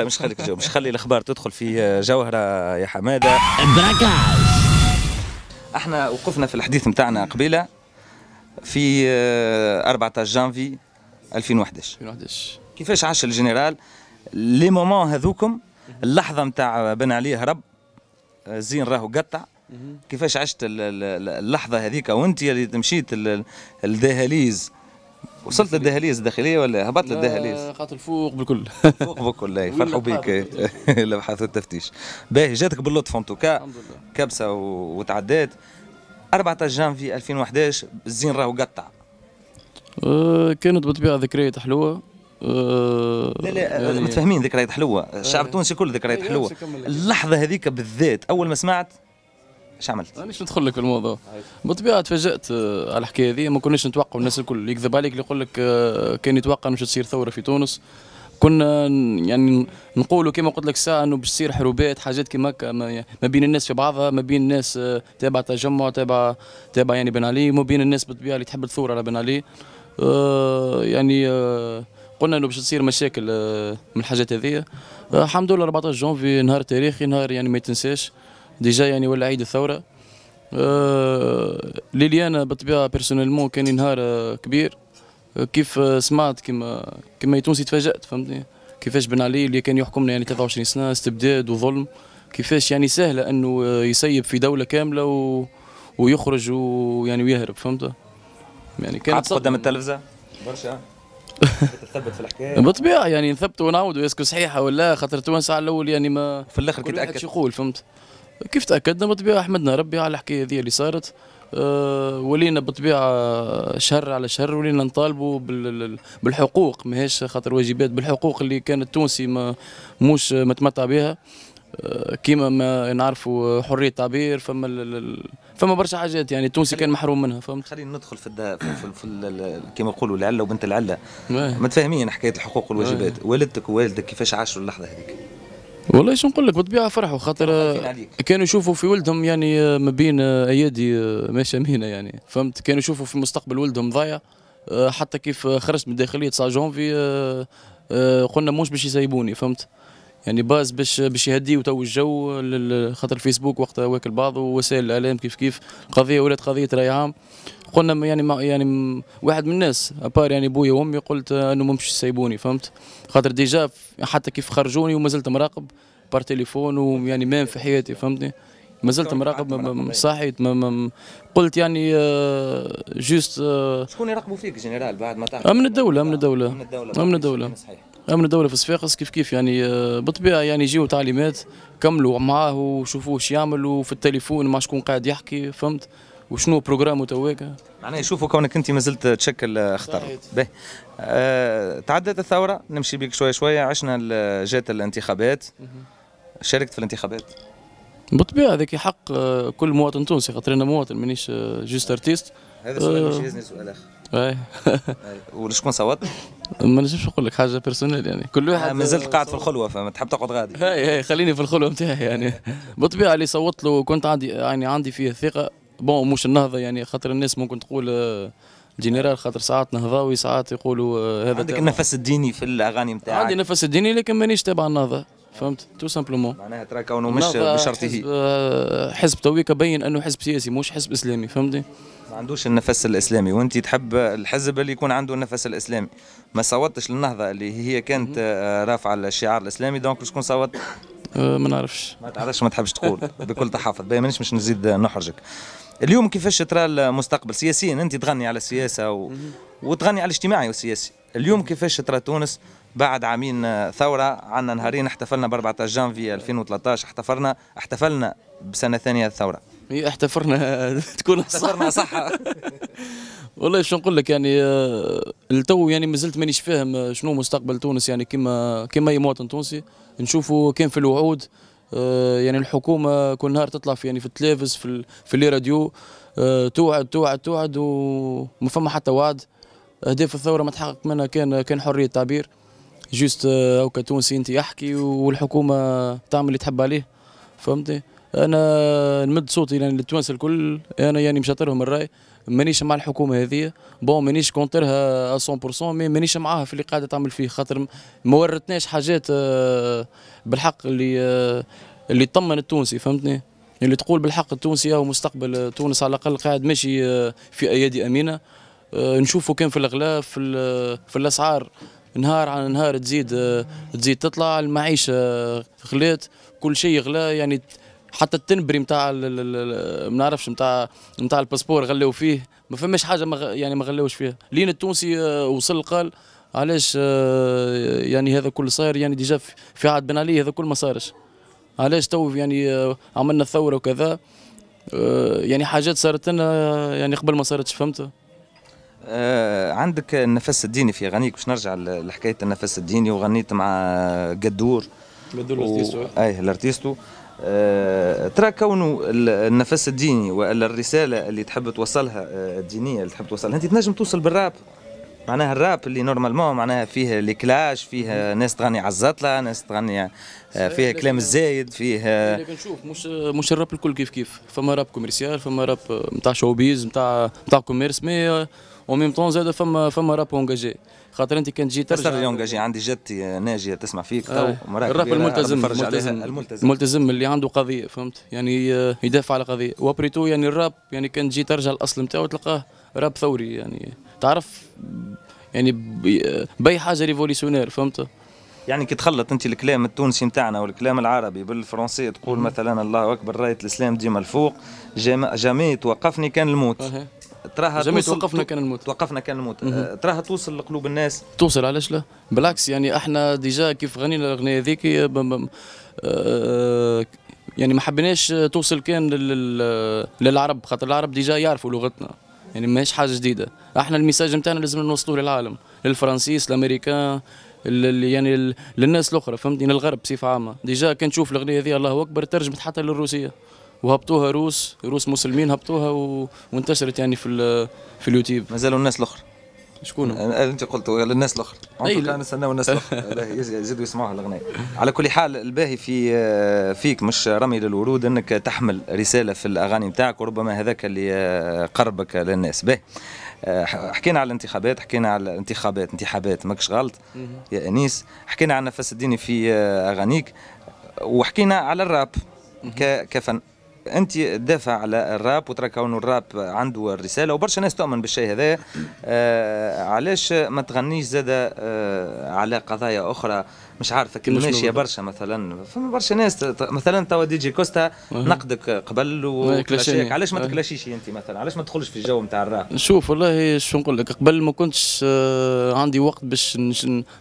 مش خليك تجاوب مش خلي الاخبار تدخل في جوهره يا حماده احنا وقفنا في الحديث نتاعنا قبيله في 14 آه، جانفي 2011 2011 كيفاش عاش الجنرال لي مومون هذوكم اللحظه نتاع بن علي هرب الزين راهو قطع كيفاش عشت اللحظه هذيك وانت اللي مشيت الدهاليز وصلت للدهاليز الداخليه ولا هبطت للدهاليز؟ خاطر فوق بالكل فوق بالكل فرحوا بك الابحاث والتفتيش باهي جاتك باللطف ان توكا كبسه وتعدات 14 جانفي 2011 الزين راهو قطع آه، كانت بطبيعه ذكريات حلوه آه، لا لا يعني متفاهمين ذكريات حلوه آه، الشعب التونسي كل ذكريات إيه، حلوه اللحظه هذيك بالذات اول ما سمعت ايش عملت؟ مانيش ندخل لك في الموضوع بالطبيعه تفاجات على الحكايه هذه ما كناش نتوقعوا الناس الكل يكذب عليك اللي يقول لك كان يتوقع مش تصير ثوره في تونس كنا يعني نقولوا كما قلت لك ساعه انه باش تصير حروبات حاجات كما هكا ما بين الناس في بعضها ما بين الناس تابع تجمع تابع تابع يعني بن علي وما بين الناس بالطبيعه اللي تحب الثوره على بن علي آه، يعني آه، قلنا انه باش تصير مشاكل آه، من الحاجات هذيا الحمد لله 14 جونفي نهار تاريخي نهار يعني ما يتنساش ديجا يعني ولا عيد الثوره ليليانا بالطبيعه بيرسونيلمون كان نهار كبير كيف سمعت كما كما تونسي تفاجات فهمتني كيفاش بن علي اللي كان يحكمنا يعني 23 سنه استبداد وظلم كيفاش يعني سهله انه يسيب في دوله كامله و... ويخرج ويعني ويهرب فهمت يعني كانت قدام التلفزه برشا تثبت في الحكايه بالطبيعه يعني نثبتوا ونعاودوا يسكو صحيحه ولا خاطر تونس على الاول يعني ما في الاخر كي تاكد يقول فهمت كيف تاكدنا بالطبيعه احمدنا ربي على الحكايه هذه اللي صارت أه ولينا بالطبيعه شهر على شهر ولينا نطالبوا بالحقوق ماهيش خاطر واجبات بالحقوق اللي كان التونسي ما موش متمتع بها كيما ما نعرفوا حريه التعبير فما فما برشا حاجات يعني التونسي كان محروم منها فهمت خلينا ندخل في الدا في, في كيما نقولوا العله وبنت العله متفاهمين حكايه الحقوق والواجبات والدتك ووالدك كيفاش عاشوا اللحظه هذيك والله شو نقول لك بالطبيعه فرحوا خاطر كانوا يشوفوا في ولدهم يعني ما بين ايادي ماشي مهينه يعني فهمت كانوا يشوفوا في مستقبل ولدهم ضايع حتى كيف خرجت من داخليه 9 جونفي قلنا مش باش يسيبوني فهمت يعني باز باش باش يهدي تو الجو خاطر الفيسبوك وقتها واكل بعض ووسائل الاعلام كيف كيف قضيه ولات قضيه راي عام قلنا يعني ما يعني واحد من الناس ابار يعني بويا وامي قلت انه ممش يسيبوني فهمت خاطر ديجا حتى كيف خرجوني وما زلت مراقب بار تليفون ويعني مام في حياتي فهمتني ما زلت مراقب صحيت قلت يعني آه، جوست آه، شكون يراقبوا فيك جنرال بعد ما تعرف آه، من الدوله من الدوله من الدوله من طيب، الدوله, من الدولة. امن الدوله في صفاقس كيف كيف يعني آه، بالطبيعه يعني يجيو تعليمات كملوا معاه وشوفوا واش يعملوا في التليفون مع شكون قاعد يحكي فهمت وشنو بروجرام تواكا معناها يشوفوا كونك انت مازلت تشكل آه، خطر آه تعدت الثوره نمشي بك شويه شويه عشنا جات الانتخابات شاركت في الانتخابات بالطبيعه هذاك حق آه، كل مواطن تونسي خاطر انا مواطن مانيش جوست ارتيست هذا سؤال مش يزني سؤال اخر ايه وشكون صوت؟ ما نجمش نقول لك حاجه بيرسونيل يعني كل واحد آه، ما زلت قاعد في الخلوه فما تحب تقعد غادي اي اي خليني في الخلوه نتاعي يعني بالطبيعه اللي صوت له كنت عندي يعني عندي فيه ثقه بون مش النهضه يعني خاطر الناس ممكن تقول الجنرال آه، خاطر ساعات نهضاوي ساعات يقولوا آه، هذا عندك النفس الديني في الاغاني نتاعك عندي النفس الديني لكن مانيش تابع النهضه فهمت تو سامبلومون معناها ترى كونه مش بشرطه حزب, حزب تويك بين انه حزب سياسي مش حزب اسلامي فهمتني ما عندوش النفس الاسلامي وانت تحب الحزب اللي يكون عنده النفس الاسلامي ما صوتش للنهضه اللي هي كانت آه، رافعه الشعار الاسلامي دونك شكون صوت آه، ما نعرفش ما تعرفش ما تحبش تقول بكل تحفظ باهي مانيش باش نزيد نحرجك اليوم كيفاش ترى المستقبل سياسيا انت تغني على السياسه و... وتغني على الاجتماعي والسياسي اليوم كيفاش ترى تونس بعد عامين آه، ثوره عندنا نهارين احتفلنا ب 14 جانفي 2013 احتفلنا احتفلنا بسنه ثانيه الثوره هي احتفرنا تكون احتفرنا صح والله شنو نقول لك يعني التو آه، يعني مازلت مانيش فاهم آه، شنو مستقبل تونس يعني كما كما اي مواطن تونسي نشوفوا كان في الوعود آه، يعني الحكومه كل نهار تطلع في يعني في التلفز في في لي راديو توعد توعد توعد وما فما حتى وعد اهداف الثوره ما تحقق منها كان كان حريه تعبير جوست او تونسي انت يحكي والحكومه تعمل اللي تحب عليه فهمتي انا نمد صوتي يعني للتوانسه الكل انا يعني مشاطرهم الراي مانيش مع الحكومه هذه بون مانيش كونترها 100% مي مانيش معاها في اللي قاعده تعمل فيه خاطر ما ورتناش حاجات آه، بالحق اللي آه، اللي تطمن التونسي فهمتني اللي تقول بالحق التونسي هو مستقبل تونس على الاقل قاعد ماشي آه، في ايادي امينه نشوفه كان في الاغلاف في, في الاسعار نهار على نهار تزيد تزيد تطلع المعيشه غلات كل شيء غلا يعني حتى التنبري نتاع ما نعرفش نتاع نتاع الباسبور غلاو فيه ما فماش حاجه مغ... يعني ما غلاوش فيها لين التونسي آه، وصل قال علاش آه، يعني هذا كل صاير يعني ديجا في عهد بن علي هذا كل ما صارش علاش تو يعني آه، عملنا الثوره وكذا يعني حاجات صارت لنا يعني قبل ما صارتش فهمت عندك النفس الديني في اغانيك باش نرجع لحكايه النفس الديني وغنيت مع قدور قدور و... الارتيستو ايه الارتيستو ترى كونه النفس الديني والا الرساله اللي تحب توصلها آه، الدينيه اللي تحب توصلها انت تنجم توصل بالراب معناها الراب اللي نورمالمون معناها فيه كلاش فيه ناس تغني على الزطله ناس تغني آه، فيه كلام الزايد فيه آه، إيه، لكن شوف مش مش الراب الكل كيف كيف فما راب كوميرسيال فما راب نتاع شوبيز نتاع نتاع كوميرس مي اون ميم طون زاد فما فما راب اونجاجي خاطر انت كان تجي ترجع تاثر اليوم عندي جدتي ناجيه تسمع فيك آه. تو الراب الملتزم الملتزم الملتزم اللي عنده قضيه فهمت يعني آه، يدافع على قضيه وابريتو يعني الراب يعني كان تجي ترجع الاصل نتاعو تلقاه راب ثوري يعني تعرف يعني باي آه، حاجه ريفوليسيونير فهمت يعني كي تخلط انت الكلام التونسي نتاعنا والكلام العربي بالفرنسيه تقول مثلا الله اكبر رايه الاسلام ديما الفوق جامي توقفني كان الموت تراها جميع توقفنا كان الموت توقفنا كان الموت أه، تراها توصل لقلوب الناس توصل علاش لا بالعكس يعني احنا ديجا كيف غنينا الاغنيه هذيك أه، يعني ما حبيناش توصل كان للعرب خاطر العرب ديجا يعرفوا لغتنا يعني ماهيش حاجه جديده احنا الميساج نتاعنا لازم نوصلوه للعالم للفرنسيس الامريكان يعني للناس الاخرى فهمتني للغرب بصفه عامه ديجا كان تشوف الاغنيه هذه الله اكبر ترجمت حتى للروسيه وهبطوها روس روس مسلمين هبطوها و... وانتشرت يعني في ال... في اليوتيوب مازالوا الناس الاخر شكون انت قلت للناس الاخر اي كان نستناو الناس الاخر يزيدوا يسمعوها الاغنيه على كل حال الباهي في آه، فيك مش رمي للورود انك تحمل رساله في الاغاني نتاعك وربما هذاك اللي آه، قربك للناس باهي آه، حكينا على الانتخابات حكينا على الانتخابات انتخابات ماكش غلط يا انيس حكينا على نفس الديني في اغانيك وحكينا على الراب كفن انت دافع على الراب وتراك انه الراب عنده الرساله وبرشا ناس تؤمن بالشيء هذا آه علاش ما تغنيش زاده آه على قضايا اخرى مش عارف كل ماشيه برشا مثلا فما برشا ناس مثلا توا دي جي كوستا نقدك قبل وكلاشيك علاش ما تكلاشيش انت مثلا علاش ما تدخلش في الجو نتاع الراب شوف والله شو نقول لك قبل ما كنتش آه، عندي وقت باش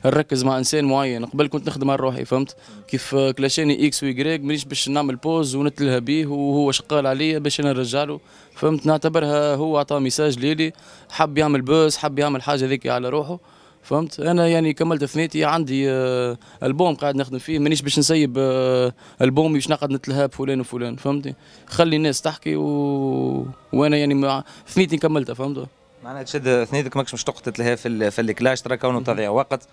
نركز مع انسان معين قبل كنت نخدم على روحي فهمت كيف كلاشاني اكس ويكريك مانيش باش نعمل بوز ونتلهى بيه وهو شقال عليا باش انا نرجع له فهمت نعتبرها هو عطى ميساج ليلي حب يعمل بوز حب يعمل حاجه ذيك على روحه فهمت انا يعني كملت ثنيتي عندي آه، البوم قاعد نخدم فيه مانيش باش نسيب آه، البوم باش نقعد نتلهى بفلان وفلان فهمتي خلي الناس تحكي و... وانا يعني مع... ثنيتي كملتها فهمت معناها تشد ثنيتك ماكش مشتاق تقطت في, ال... في الكلاش ترى كونه تضيع وقت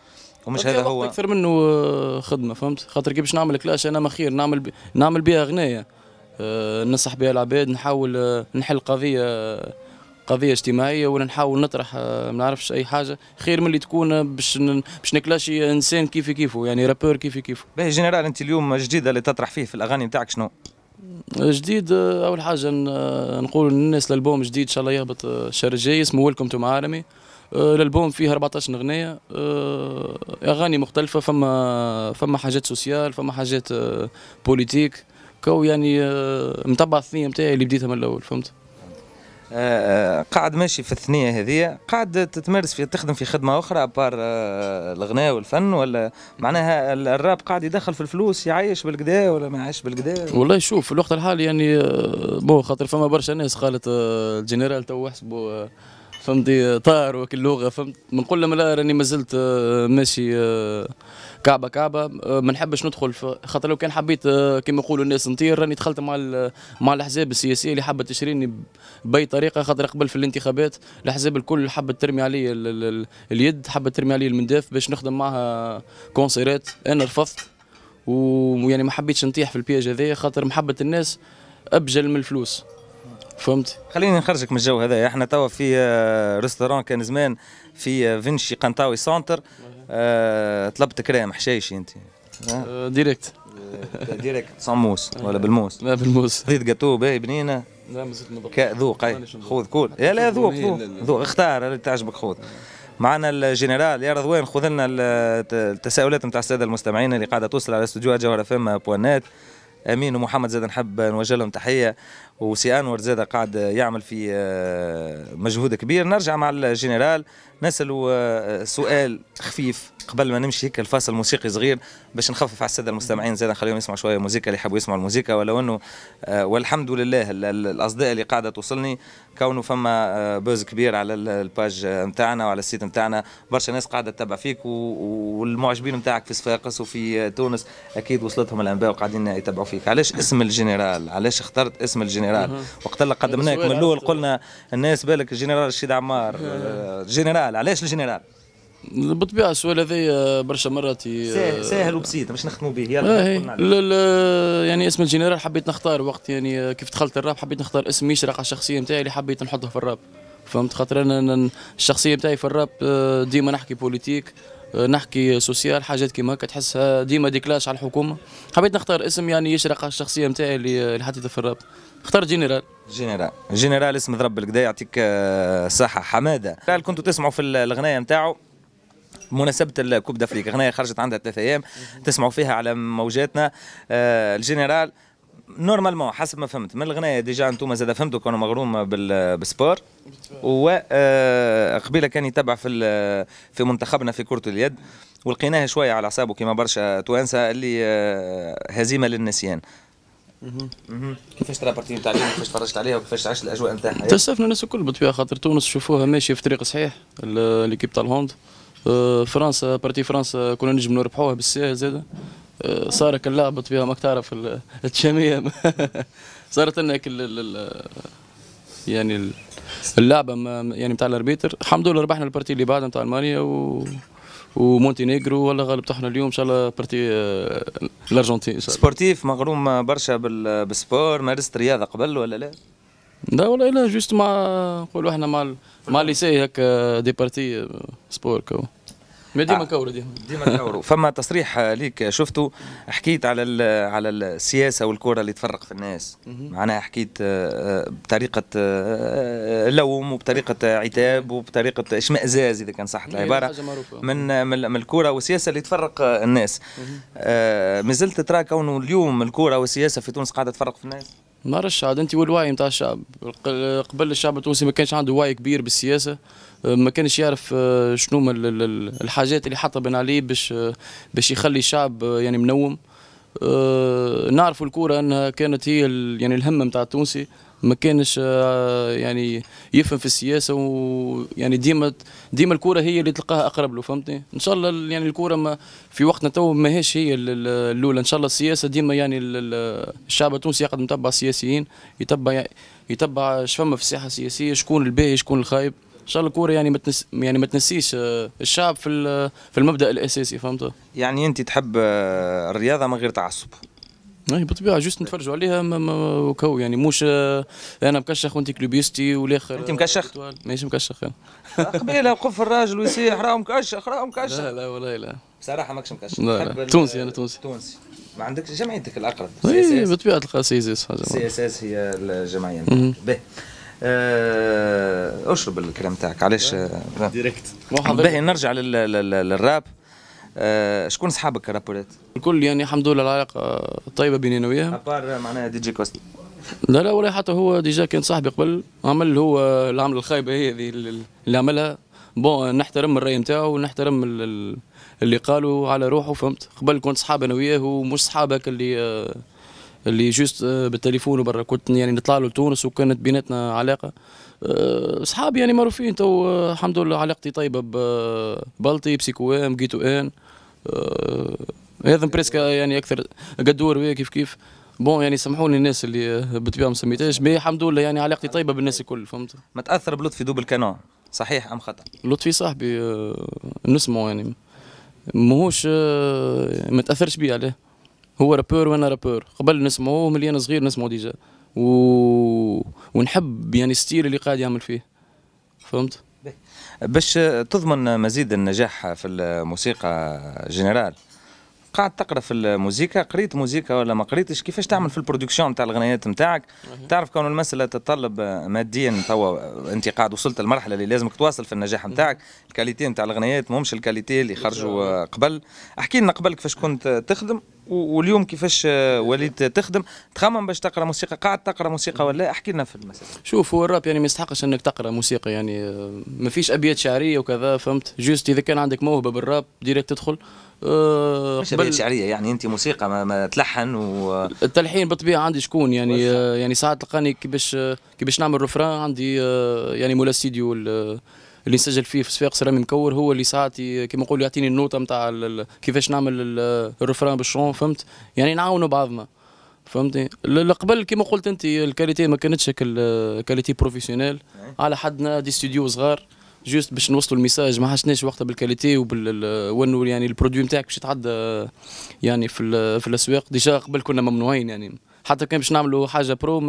ومش هذا هو اكثر منه آه، خدمه فهمت خاطر كي باش نعمل كلاش انا مخير نعمل بي... نعمل بها غنايه ننصح بها العباد نحاول نحل قضيه قضيه اجتماعيه ولا نحاول نطرح آه، ما نعرفش اي حاجه خير من اللي تكون باش باش نكلاشي انسان كيفي كيفو يعني رابور كيفي كيفو باهي جنرال انت اليوم جديده اللي تطرح فيه في الاغاني نتاعك شنو جديد آه، اول حاجه آه، نقول للناس الالبوم جديد ان شاء الله يهبط الشهر الجاي اسمه ويلكم تو عالمي الالبوم فيه 14 اغنيه اغاني مختلفه فما فما حاجات سوسيال فما حاجات بوليتيك كو يعني متبع الثنيه نتاعي اللي بديتها من الاول فهمت آه، آه، قاعد ماشي في الثنيه هذه قاعد تتمارس في تخدم في خدمه اخرى ابار آه، الغناء والفن ولا معناها الراب قاعد يدخل في الفلوس يعيش بالقدا ولا ما يعيش بالقدا والله شوف في الوقت الحالي يعني بو خاطر فما برشا ناس قالت الجنرال تو حسبوا فهمتي طار وكل لغه فهمت نقول لهم لا راني مازلت ماشي كعبه كعبه آه، ما نحبش ندخل خاطر لو كان حبيت آه، كما يقولوا الناس نطير راني دخلت مع مع الاحزاب السياسيه اللي حبت تشريني باي طريقه خاطر قبل في الانتخابات الاحزاب الكل حبت ترمي علي اليد حبت ترمي علي المنداف باش نخدم معها كونسيرات انا رفضت ويعني ما حبيتش نطيح في البياج هذايا خاطر محبه الناس ابجل من الفلوس فهمت خليني نخرجك من الجو هذا احنا توا في ريستوران آه، كان زمان في فينشي قنطاوي سونتر آه طلبت كريم حشيشي انت آه، ديريكت آه، ديريكت صموس ولا بالموس لا بالموس خذيت جاتو باهي بنينه لا ما زلت ذوق اي خذ كول يا لا ذوق ذوق ذوق اختار اللي تعجبك خذ معنا الجنرال يا رضوان خذ لنا التساؤلات نتاع الساده المستمعين اللي قاعده توصل على استوديو جوهره فما بوانات امين ومحمد زاد نحب نوجه لهم تحيه وسي انور زاد قاعد يعمل في آه، مجهود كبير نرجع مع الجنرال نسأله آه، سؤال خفيف قبل ما نمشي هيك الفاصل موسيقي صغير باش نخفف على الساده المستمعين زاد نخليهم يسمعوا شويه موسيقى اللي يحبوا يسمعوا الموسيقى ولو انه آه، والحمد لله الاصداء اللي قاعده توصلني كونه فما بوز كبير على الباج نتاعنا وعلى السيت نتاعنا برشا ناس قاعده تتبع فيك والمعجبين نتاعك في صفاقس وفي تونس اكيد وصلتهم الانباء وقاعدين يتبعوا فيك علاش اسم الجنرال علاش اخترت اسم الجنرال جنرال وقت اللي قدمناك من الاول قلنا الناس بالك الجنرال رشيد عمار آه، جنرال علاش الجنرال؟ بالطبيعه السؤال هذا آه، برشا مرات ساهل, وبسيط باش نختموا به يلا آه يعني اسم الجنرال حبيت نختار وقت يعني آه، كيف دخلت الراب حبيت نختار اسم يشرق على الشخصيه نتاعي اللي حبيت نحطه في الراب فهمت خاطر انا الشخصيه نتاعي في الراب ديما نحكي بوليتيك نحكي سوسيال حاجات كيما هكا تحسها ديما ديكلاش على الحكومه حبيت نختار اسم يعني يشرق على الشخصيه نتاعي اللي حطيتها في الراب اختار جنرال جنرال جنرال اسم ضرب الكدا يعطيك آه، صحة حمادة كنتوا تسمعوا في الغناية نتاعو مناسبة الكوب دافريكا غناية خرجت عندها ثلاثة ايام تسمعوا فيها على موجاتنا آه، الجنرال نورمالمون حسب ما فهمت من الغنايه ديجا انتم زاد فهمتوا كانوا مغروم بالسبور و آه، قبيله كان يتبع في في منتخبنا في كره اليد ولقيناه شويه على حسابه كما برشا توانسه اللي هزيمه للنسيان كيفاش ترى بارتي نتاع اليوم كيفاش تفرجت عليها وكيفاش عشت الاجواء نتاعها تاسفنا الناس الكل بالطبيعه خاطر تونس شوفوها ماشيه في طريق صحيح ليكيب تاع الهوند فرنسا بارتي فرنسا كنا نجم نربحوها بالساهل زاده أه، صار اللعبة بالطبيعه ماك تعرف التشاميه صارت لنا يعني اللعبه يعني نتاع الاربيتر الحمد لله ربحنا البارتي اللي بعدها نتاع المانيا و ومونتينيغرو ولا غالب تحنا اليوم ان شاء الله بارتي آه، الارجنتين سبورتيف مغروم برشا بالسبور مارست رياضه قبل ولا لا؟ لا والله لا جوست مع نقولوا احنا مع مع ليسي هكا دي بارتي آه، سبور كو ما ديما آه. كوروا ديما ديما فما تصريح ليك شفته حكيت على على السياسه والكره اللي تفرق في الناس معناها حكيت آه، آه، بطريقه لوم وبطريقه عتاب وبطريقه اشمئزاز اذا كان صح العباره من من الكره والسياسه اللي تفرق الناس مازلت ترى كونه اليوم الكره والسياسه في تونس قاعده تفرق في الناس ما رش عاد انت والوعي نتاع الشعب قبل الشعب التونسي ما كانش عنده وعي كبير بالسياسه آه، ما كانش يعرف آه، شنو الحاجات اللي حاطه بين عليه باش آه، باش يخلي الشعب يعني منوم نعرفوا الكوره انها كانت هي يعني الهمه نتاع التونسي ما كانش يعني يفهم في السياسه ويعني ديما ديما الكوره هي اللي تلقاها اقرب له فهمتني ان شاء الله يعني الكوره ما في وقتنا تو ماهيش هي الاولى ان شاء الله السياسه ديما يعني الشعب التونسي يقعد متبع السياسيين يتبع يتبع شفما في الساحه السياسيه شكون الباهي شكون الخايب شاء الله الكوره يعني ما متنس يعني ما تنسيش آه، الشعب في في المبدا الاساسي فهمت يعني انت تحب آه، الرياضه من غير تعصب اي بالطبيعه جوست نتفرجوا عليها وكو يعني موش آه، انا مكشخ وانت كلوبيستي والاخر انت مكشخ؟ ماشي مكشخ انا قبيله وقف الراجل ويصيح راه مكشخ راه مكشخ لا لا والله لا بصراحه ماكش مكشخ لا لا. تونسي انا تونسي تونسي ما عندكش جمعيتك الاقرب اي بطبيعه تلقى سي اس اس سي اس اس هي الجمعيه باهي آه، اشرب الكلام تاعك علاش آه، آه، ديريكت باهي نرجع للراب أه شكون صحابك رابورات؟ الكل يعني الحمد لله العلاقة طيبة بيني انا وياهم ابار معناها دي جي كوست لا لا ولا حتى هو ديجا كان صاحبي قبل عمل هو العمل الخايبة هي هذه اللي عملها بون نحترم الرأي نتاعو ونحترم اللي قالوا على روحه فهمت قبل كنت صحاب انا وياه ومش صحابك اللي اللي جوست آه، بالتليفون وبرا كنت يعني نطلع له لتونس وكانت بيناتنا علاقه اصحابي آه، يعني معروفين تو آه، الحمد لله علاقتي طيبه ببلطي بسيكوام جيتو ان هذا بريسكا يعني اكثر قدور كيف كيف بون يعني سامحوني الناس اللي بالطبيعه ما سميتهاش مي الحمد لله يعني علاقتي طيبه بالناس الكل فهمت متاثر بلطفي دوب الكانو صحيح ام خطا لطفي صاحبي نسمعه يعني ماهوش ما تاثرش بيه عليه هو رابور وانا رابور قبل نسمعوه ملي انا صغير نسمعو ديجا و... ونحب يعني ستير اللي قاعد يعمل فيه فهمت باش تضمن مزيد النجاح في الموسيقى جنرال قاعد تقرا في الموسيقى قريت موسيقى ولا ما قريتش كيفاش تعمل في البرودكسيون تاع الغنيات نتاعك تعرف كون المساله تتطلب ماديا توا انت قاعد وصلت المرحله اللي لازمك تواصل في النجاح نتاعك الكاليتي نتاع الغنيات مهمش الكاليتي اللي خرجوا قبل احكي لنا قبل كيفاش كنت تخدم واليوم كيفاش آه، وليد تخدم تخمم باش تقرا موسيقى قاعد تقرا موسيقى ولا احكي لنا في المسألة شوف هو الراب يعني ما يستحقش انك تقرا موسيقى يعني آه، ما فيش ابيات شعريه وكذا فهمت جوست اذا كان عندك موهبه بالراب ديريكت تدخل أه مش ابيات شعريه يعني انت موسيقى ما, ما تلحن و التلحين بالطبيعه عندي شكون يعني آه، يعني ساعات تلقاني كيفاش كيفاش نعمل رفران عندي يعني مولا ستيديو اللي نسجل فيه في صفاقس رامي مكور هو اللي ساعات كيما نقول يعطيني النوته نتاع كيفاش نعمل الرفران بالشون فهمت يعني نعاونوا بعضنا فهمتني قبل كيما قلت انت الكاليتي ما كانتش كاليتي بروفيسيونيل على حدنا دي ستوديو صغار جوست باش نوصلوا الميساج ما حشناش وقتها بالكاليتي وبال وانه يعني البرودوي نتاعك باش يتعدى يعني في في الاسواق ديجا قبل كنا ممنوعين يعني حتى كان باش نعملوا حاجه برو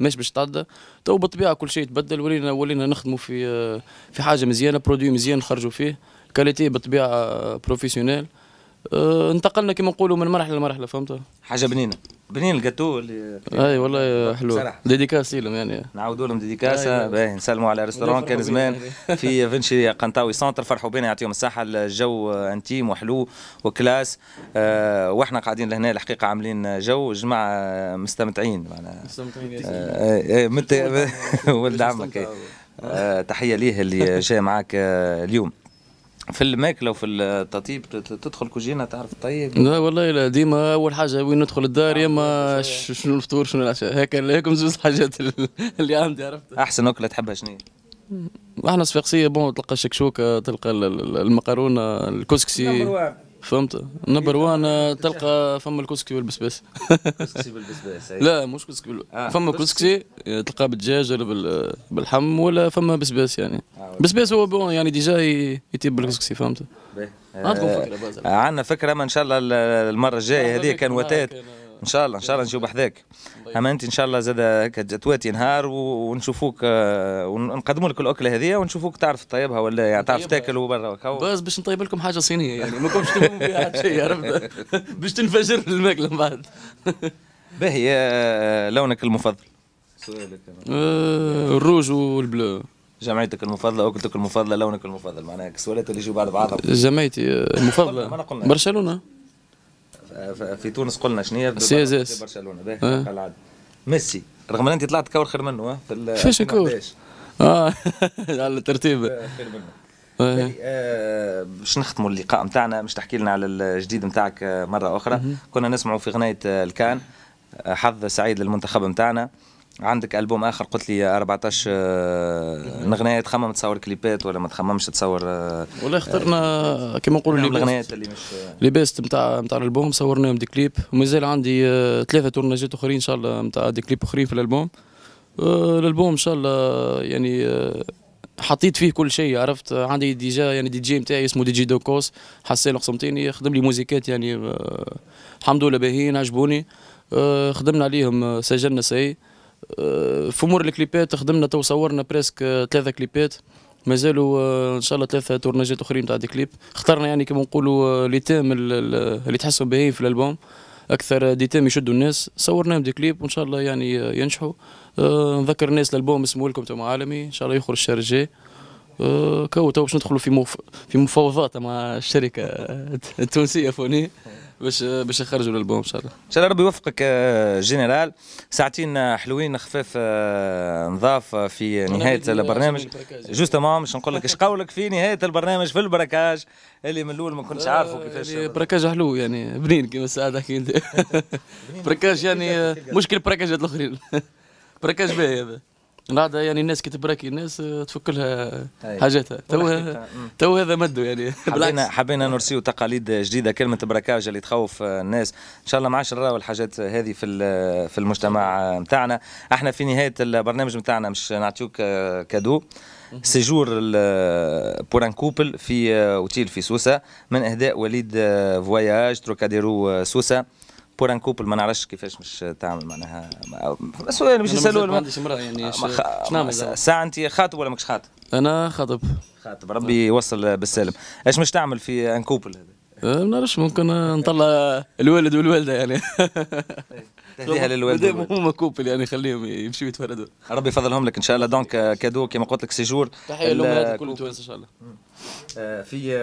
مش باش تعدى تو بالطبيعه كل شيء تبدل ولينا ولينا نخدموا في آه، في حاجه مزيانه برودوي مزيان نخرجوا فيه كاليتي بالطبيعه بروفيسيونيل آه، آه انتقلنا كما نقولوا من مرحله لمرحله فهمت حاجه بنينه بنين الجاتو اللي اي والله حلو ديديكاس لهم يعني نعاودوا لهم ديديكاس أيوة. باهي نسلموا على ريستورون كان زمان في فينشي قنطاوي سونتر فرحوا بينا يعطيهم الصحه الجو انتيم وحلو وكلاس آه واحنا قاعدين لهنا الحقيقه عاملين جو جماعه مستمتعين معنا آه، آه، مستمتعين آه ولد عمك تحيه ليه اللي جاي معاك آه، اليوم في الماكله وفي التطيب تدخل كوجينه تعرف تطيب لا والله لا ديما اول حاجه وين ندخل الدار يا اما آه، شنو الفطور شنو العشاء هكا هاكم زوز حاجات اللي عندي عرفت احسن اكله تحبها شنو احنا صفاقسيه بون تلقى الشكشوكه تلقى المقرونه الكسكسي فهمت نمبر إيه، وان آه، تلقى فما الكسكسي والبسباس كسكسي بالبسباس لا مش كسكسي فما كسكسي تلقاه بالدجاج ولا باللحم بالحم ولا فما بسباس يعني آه، بسباس هو بون يعني ديجا يتيب بالكسكسي فهمت عندكم آه، فكره عندنا فكره ما ان شاء الله المره الجايه هذه كان وتات ان شاء الله ان شاء الله نشوف بحذاك طيب. اما انت ان شاء الله زاد هكا تواتي نهار ونشوفوك آه، ونقدموا لك الاكله هذه ونشوفوك تعرف تطيبها ولا يعني تعرف تاكل برا بس باش نطيب لكم حاجه صينيه يعني ما كنتش تقوموا فيها شيء عرفت باش تنفجر الماكله من بعد باهي آه، آه، لونك المفضل سؤالك الروج والبلو جمعيتك المفضله اكلتك المفضله لونك المفضل معناها السؤالات اللي يجوا بعد بعضها جمعيتي المفضله برشلونه في تونس قلنا شنو هي في برشلونه باهي آه. ميسي رغم ان انت طلعت كور خير منه في فاش نكور اه على الترتيب آه، خير منه آه. باش نختموا اللقاء نتاعنا باش تحكي لنا على الجديد نتاعك مره اخرى كنا نسمعوا في غنايه الكان حظ سعيد للمنتخب نتاعنا عندك البوم اخر قلت لي 14 نغنية آه، تخمم تصور كليبات ولا ما تخممش تصور آه، والله اخترنا آه، كما نقولوا لي اللي مش لي بيست نتاع نتاع الالبوم صورناهم دي كليب ومازال عندي ثلاثه تورناجات اخرين ان شاء الله نتاع دي كليب اخرين في الالبوم الالبوم ان شاء الله يعني حطيت فيه كل شيء عرفت عندي ديجا يعني دي جي نتاعي اسمه دي جي دوكوس حسين القسمطيني خدم لي موزيكات يعني الحمد لله باهين عجبوني خدمنا عليهم سجلنا سي في امور الكليبات خدمنا تو صورنا بريسك آه، ثلاثه كليبات مازالوا آه، ان شاء الله ثلاثه تورناجات اخرين تاع دي كليب اخترنا يعني كما نقولوا آه، لي تيم اللي تحسوا به في الالبوم اكثر دي تيم يشدوا الناس صورناهم دي كليب وان شاء الله يعني ينجحوا نذكر الناس الالبوم اسمه لكم تو عالمي ان شاء الله يخرج الشهر الجاي كو تو باش ندخلوا في في مفاوضات مع الشركه التونسيه فوني باش باش نخرجوا الالبوم ان شاء الله ان شاء الله ربي يوفقك آه، جنرال ساعتين آه، حلوين خفاف آه، نظاف في نهايه البرنامج يعني. جوستومون باش نقول لك ايش قولك في نهايه البرنامج في البركاج اللي من الاول ما كنتش عارفه كيفاش يعني بركاج حلو يعني بنين كما ساعات انت بركاج يعني مشكل بركاجات الاخرين بركاج باهي هذا العاده يعني الناس كي تبراكي الناس آه، تفك لها حاجاتها تو تو هذا مده يعني حبينا حبينا نرسيو تقاليد جديده كلمه براكاج اللي تخوف آه، الناس ان شاء الله ما عادش نراو الحاجات هذه في في المجتمع نتاعنا آه، احنا في نهايه البرنامج نتاعنا مش نعطيوك كادو سيجور بور ان كوبل في اوتيل في سوسه من اهداء وليد فواياج تروكاديرو سوسه بور ان كوبل ما نعرفش كيفاش مش تعمل معناها سؤال باش نسالو ما عنديش امراه يعني آه، شنو ساعه انت خاطب ولا ماكش خاطب؟ انا خاطب خاطب ربي يوصل بالسالم ايش مش تعمل في ان كوبل هذا؟ أه، ما نعرفش ممكن نطلع الوالد والوالده يعني طيب، تهديها للوالد هما كوبل يعني خليهم يمشوا يتفردوا ربي يفضلهم لك ان شاء الله دونك كادو كما قلت لك سيجور تحيه للامهات الكل التوانسه ان شاء الله آه، في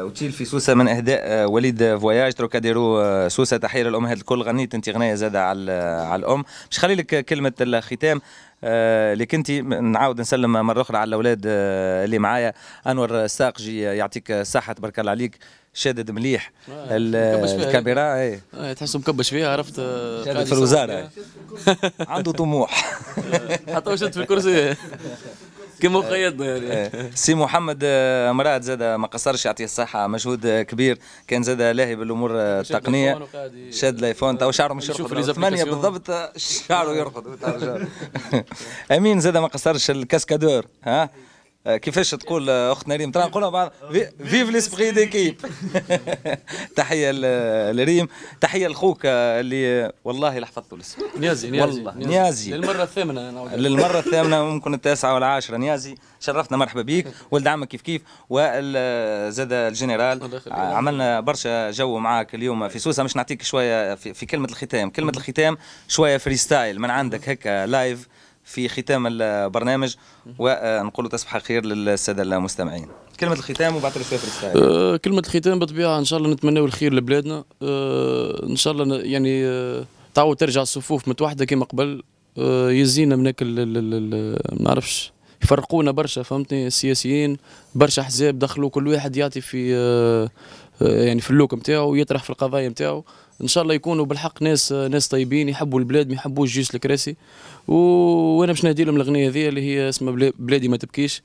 اوتيل آه، في سوسه من اهداء آه، وليد فواياج تروكاديرو سوسه تحيه للامهات الكل غنيت انت غنيه زاده على على الام باش خلي لك كلمه الختام اللي كنتي نعاود نسلم مره اخرى على الاولاد اللي معايا انور الساقجي يعطيك الصحه تبارك الله عليك شادد مليح الكاميرا اي تحسه مكبش فيها عرفت شادد في الوزاره عنده طموح حتى وشد في الكرسي كيما خيطنا يعني إيه. سي محمد آه، مراد زاد ما قصرش يعطيه الصحه مجهود آه، كبير كان زاد لاهي بالامور آه، التقنيه شاد الايفون تو شعره مش يرقد ثمانيه بالضبط شعره يرقد امين زاد ما قصرش الكاسكادور ها آه، كيفاش تقول آه، اخت نريم ترى نقولها بعض فيف ليسبري ديكيب تحيه لريم تحيه لخوك آه، اللي والله لحفظته الاسم نيازي نيازي والله نيازي للمره الثامنه للمره الثامنه ممكن التاسعه والعاشره نيازي شرفنا مرحبا بيك ولد عمك كيف كيف وزاد الجنرال عملنا برشا جو معاك اليوم في سوسه مش نعطيك شويه في, في كلمه الختام كلمه الختام شويه فريستايل من عندك هكا لايف في ختام البرنامج ونقول تصبح خير للساده المستمعين كلمه الختام وبعد سويف أه كلمه الختام بطبيعه ان شاء الله نتمناو الخير لبلادنا أه ان شاء الله يعني أه، تعاود ترجع الصفوف متوحده كما قبل أه يزينا من ما نعرفش يفرقونا برشا فهمتني السياسيين برشا احزاب دخلوا كل واحد يعطي في أه, أه، يعني في اللوك نتاعو ويطرح في القضايا نتاعو ان شاء الله يكونوا بالحق ناس ناس طيبين يحبوا البلاد ما يحبوش جيش الكراسي وانا باش نهدي لهم الاغنيه هذه اللي هي اسمها بلادي ما تبكيش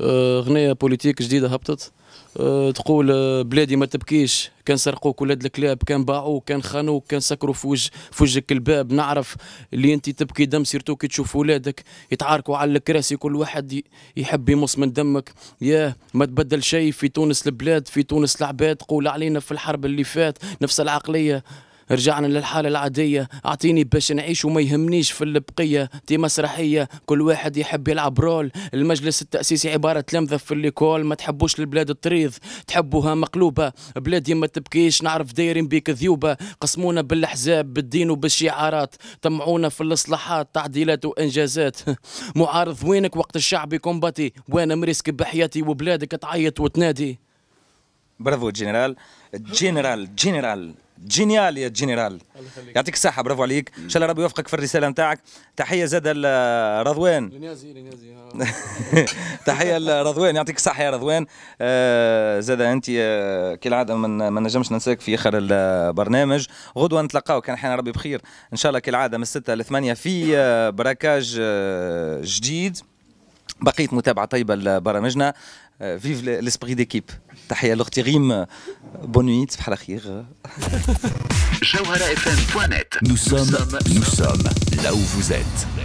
آه، غنيه بوليتيك جديده هبطت آه، تقول آه، بلادي ما تبكيش كان سرقوك ولاد الكلاب كان باعوك كان خانوك كان سكروا في وجه في وجهك الباب نعرف اللي انت تبكي دم سيرتو كي تشوف ولادك يتعاركوا على الكراسي كل واحد يحب يمص من دمك ياه ما تبدل شيء في تونس البلاد في تونس العباد قول علينا في الحرب اللي فات نفس العقليه رجعنا للحاله العاديه اعطيني باش نعيش وما يهمنيش في البقيه دي مسرحيه كل واحد يحب يلعب رول المجلس التاسيسي عباره لمذه في الليكول ما تحبوش البلاد الطريض تحبوها مقلوبه بلادي ما تبكيش نعرف دايرين بيك ذيوبه قسمونا بالاحزاب بالدين وبالشعارات طمعونا في الاصلاحات تعديلات وانجازات معارض وينك وقت الشعب يكومباتي وانا مريسك بحياتي وبلادك تعيط وتنادي برافو جنرال جنرال جنرال جينيال يا جنرال يعطيك الصحه برافو عليك ان شاء الله ربي يوفقك في الرساله نتاعك تحيه زاد رضوان لنيازي لنيازي تحيه لرضوان يعطيك الصحه يا رضوان آه، زاد انت آه، كالعاده ما نجمش ننساك في اخر البرنامج غدوه نتلقاو كان حين ربي بخير ان شاء الله كالعاده من 6 ل 8 في آه، براكاج جديد بقيت متابعه طيبه لبرامجنا فيف ليسبري ديكيب nous sommes là où vous êtes.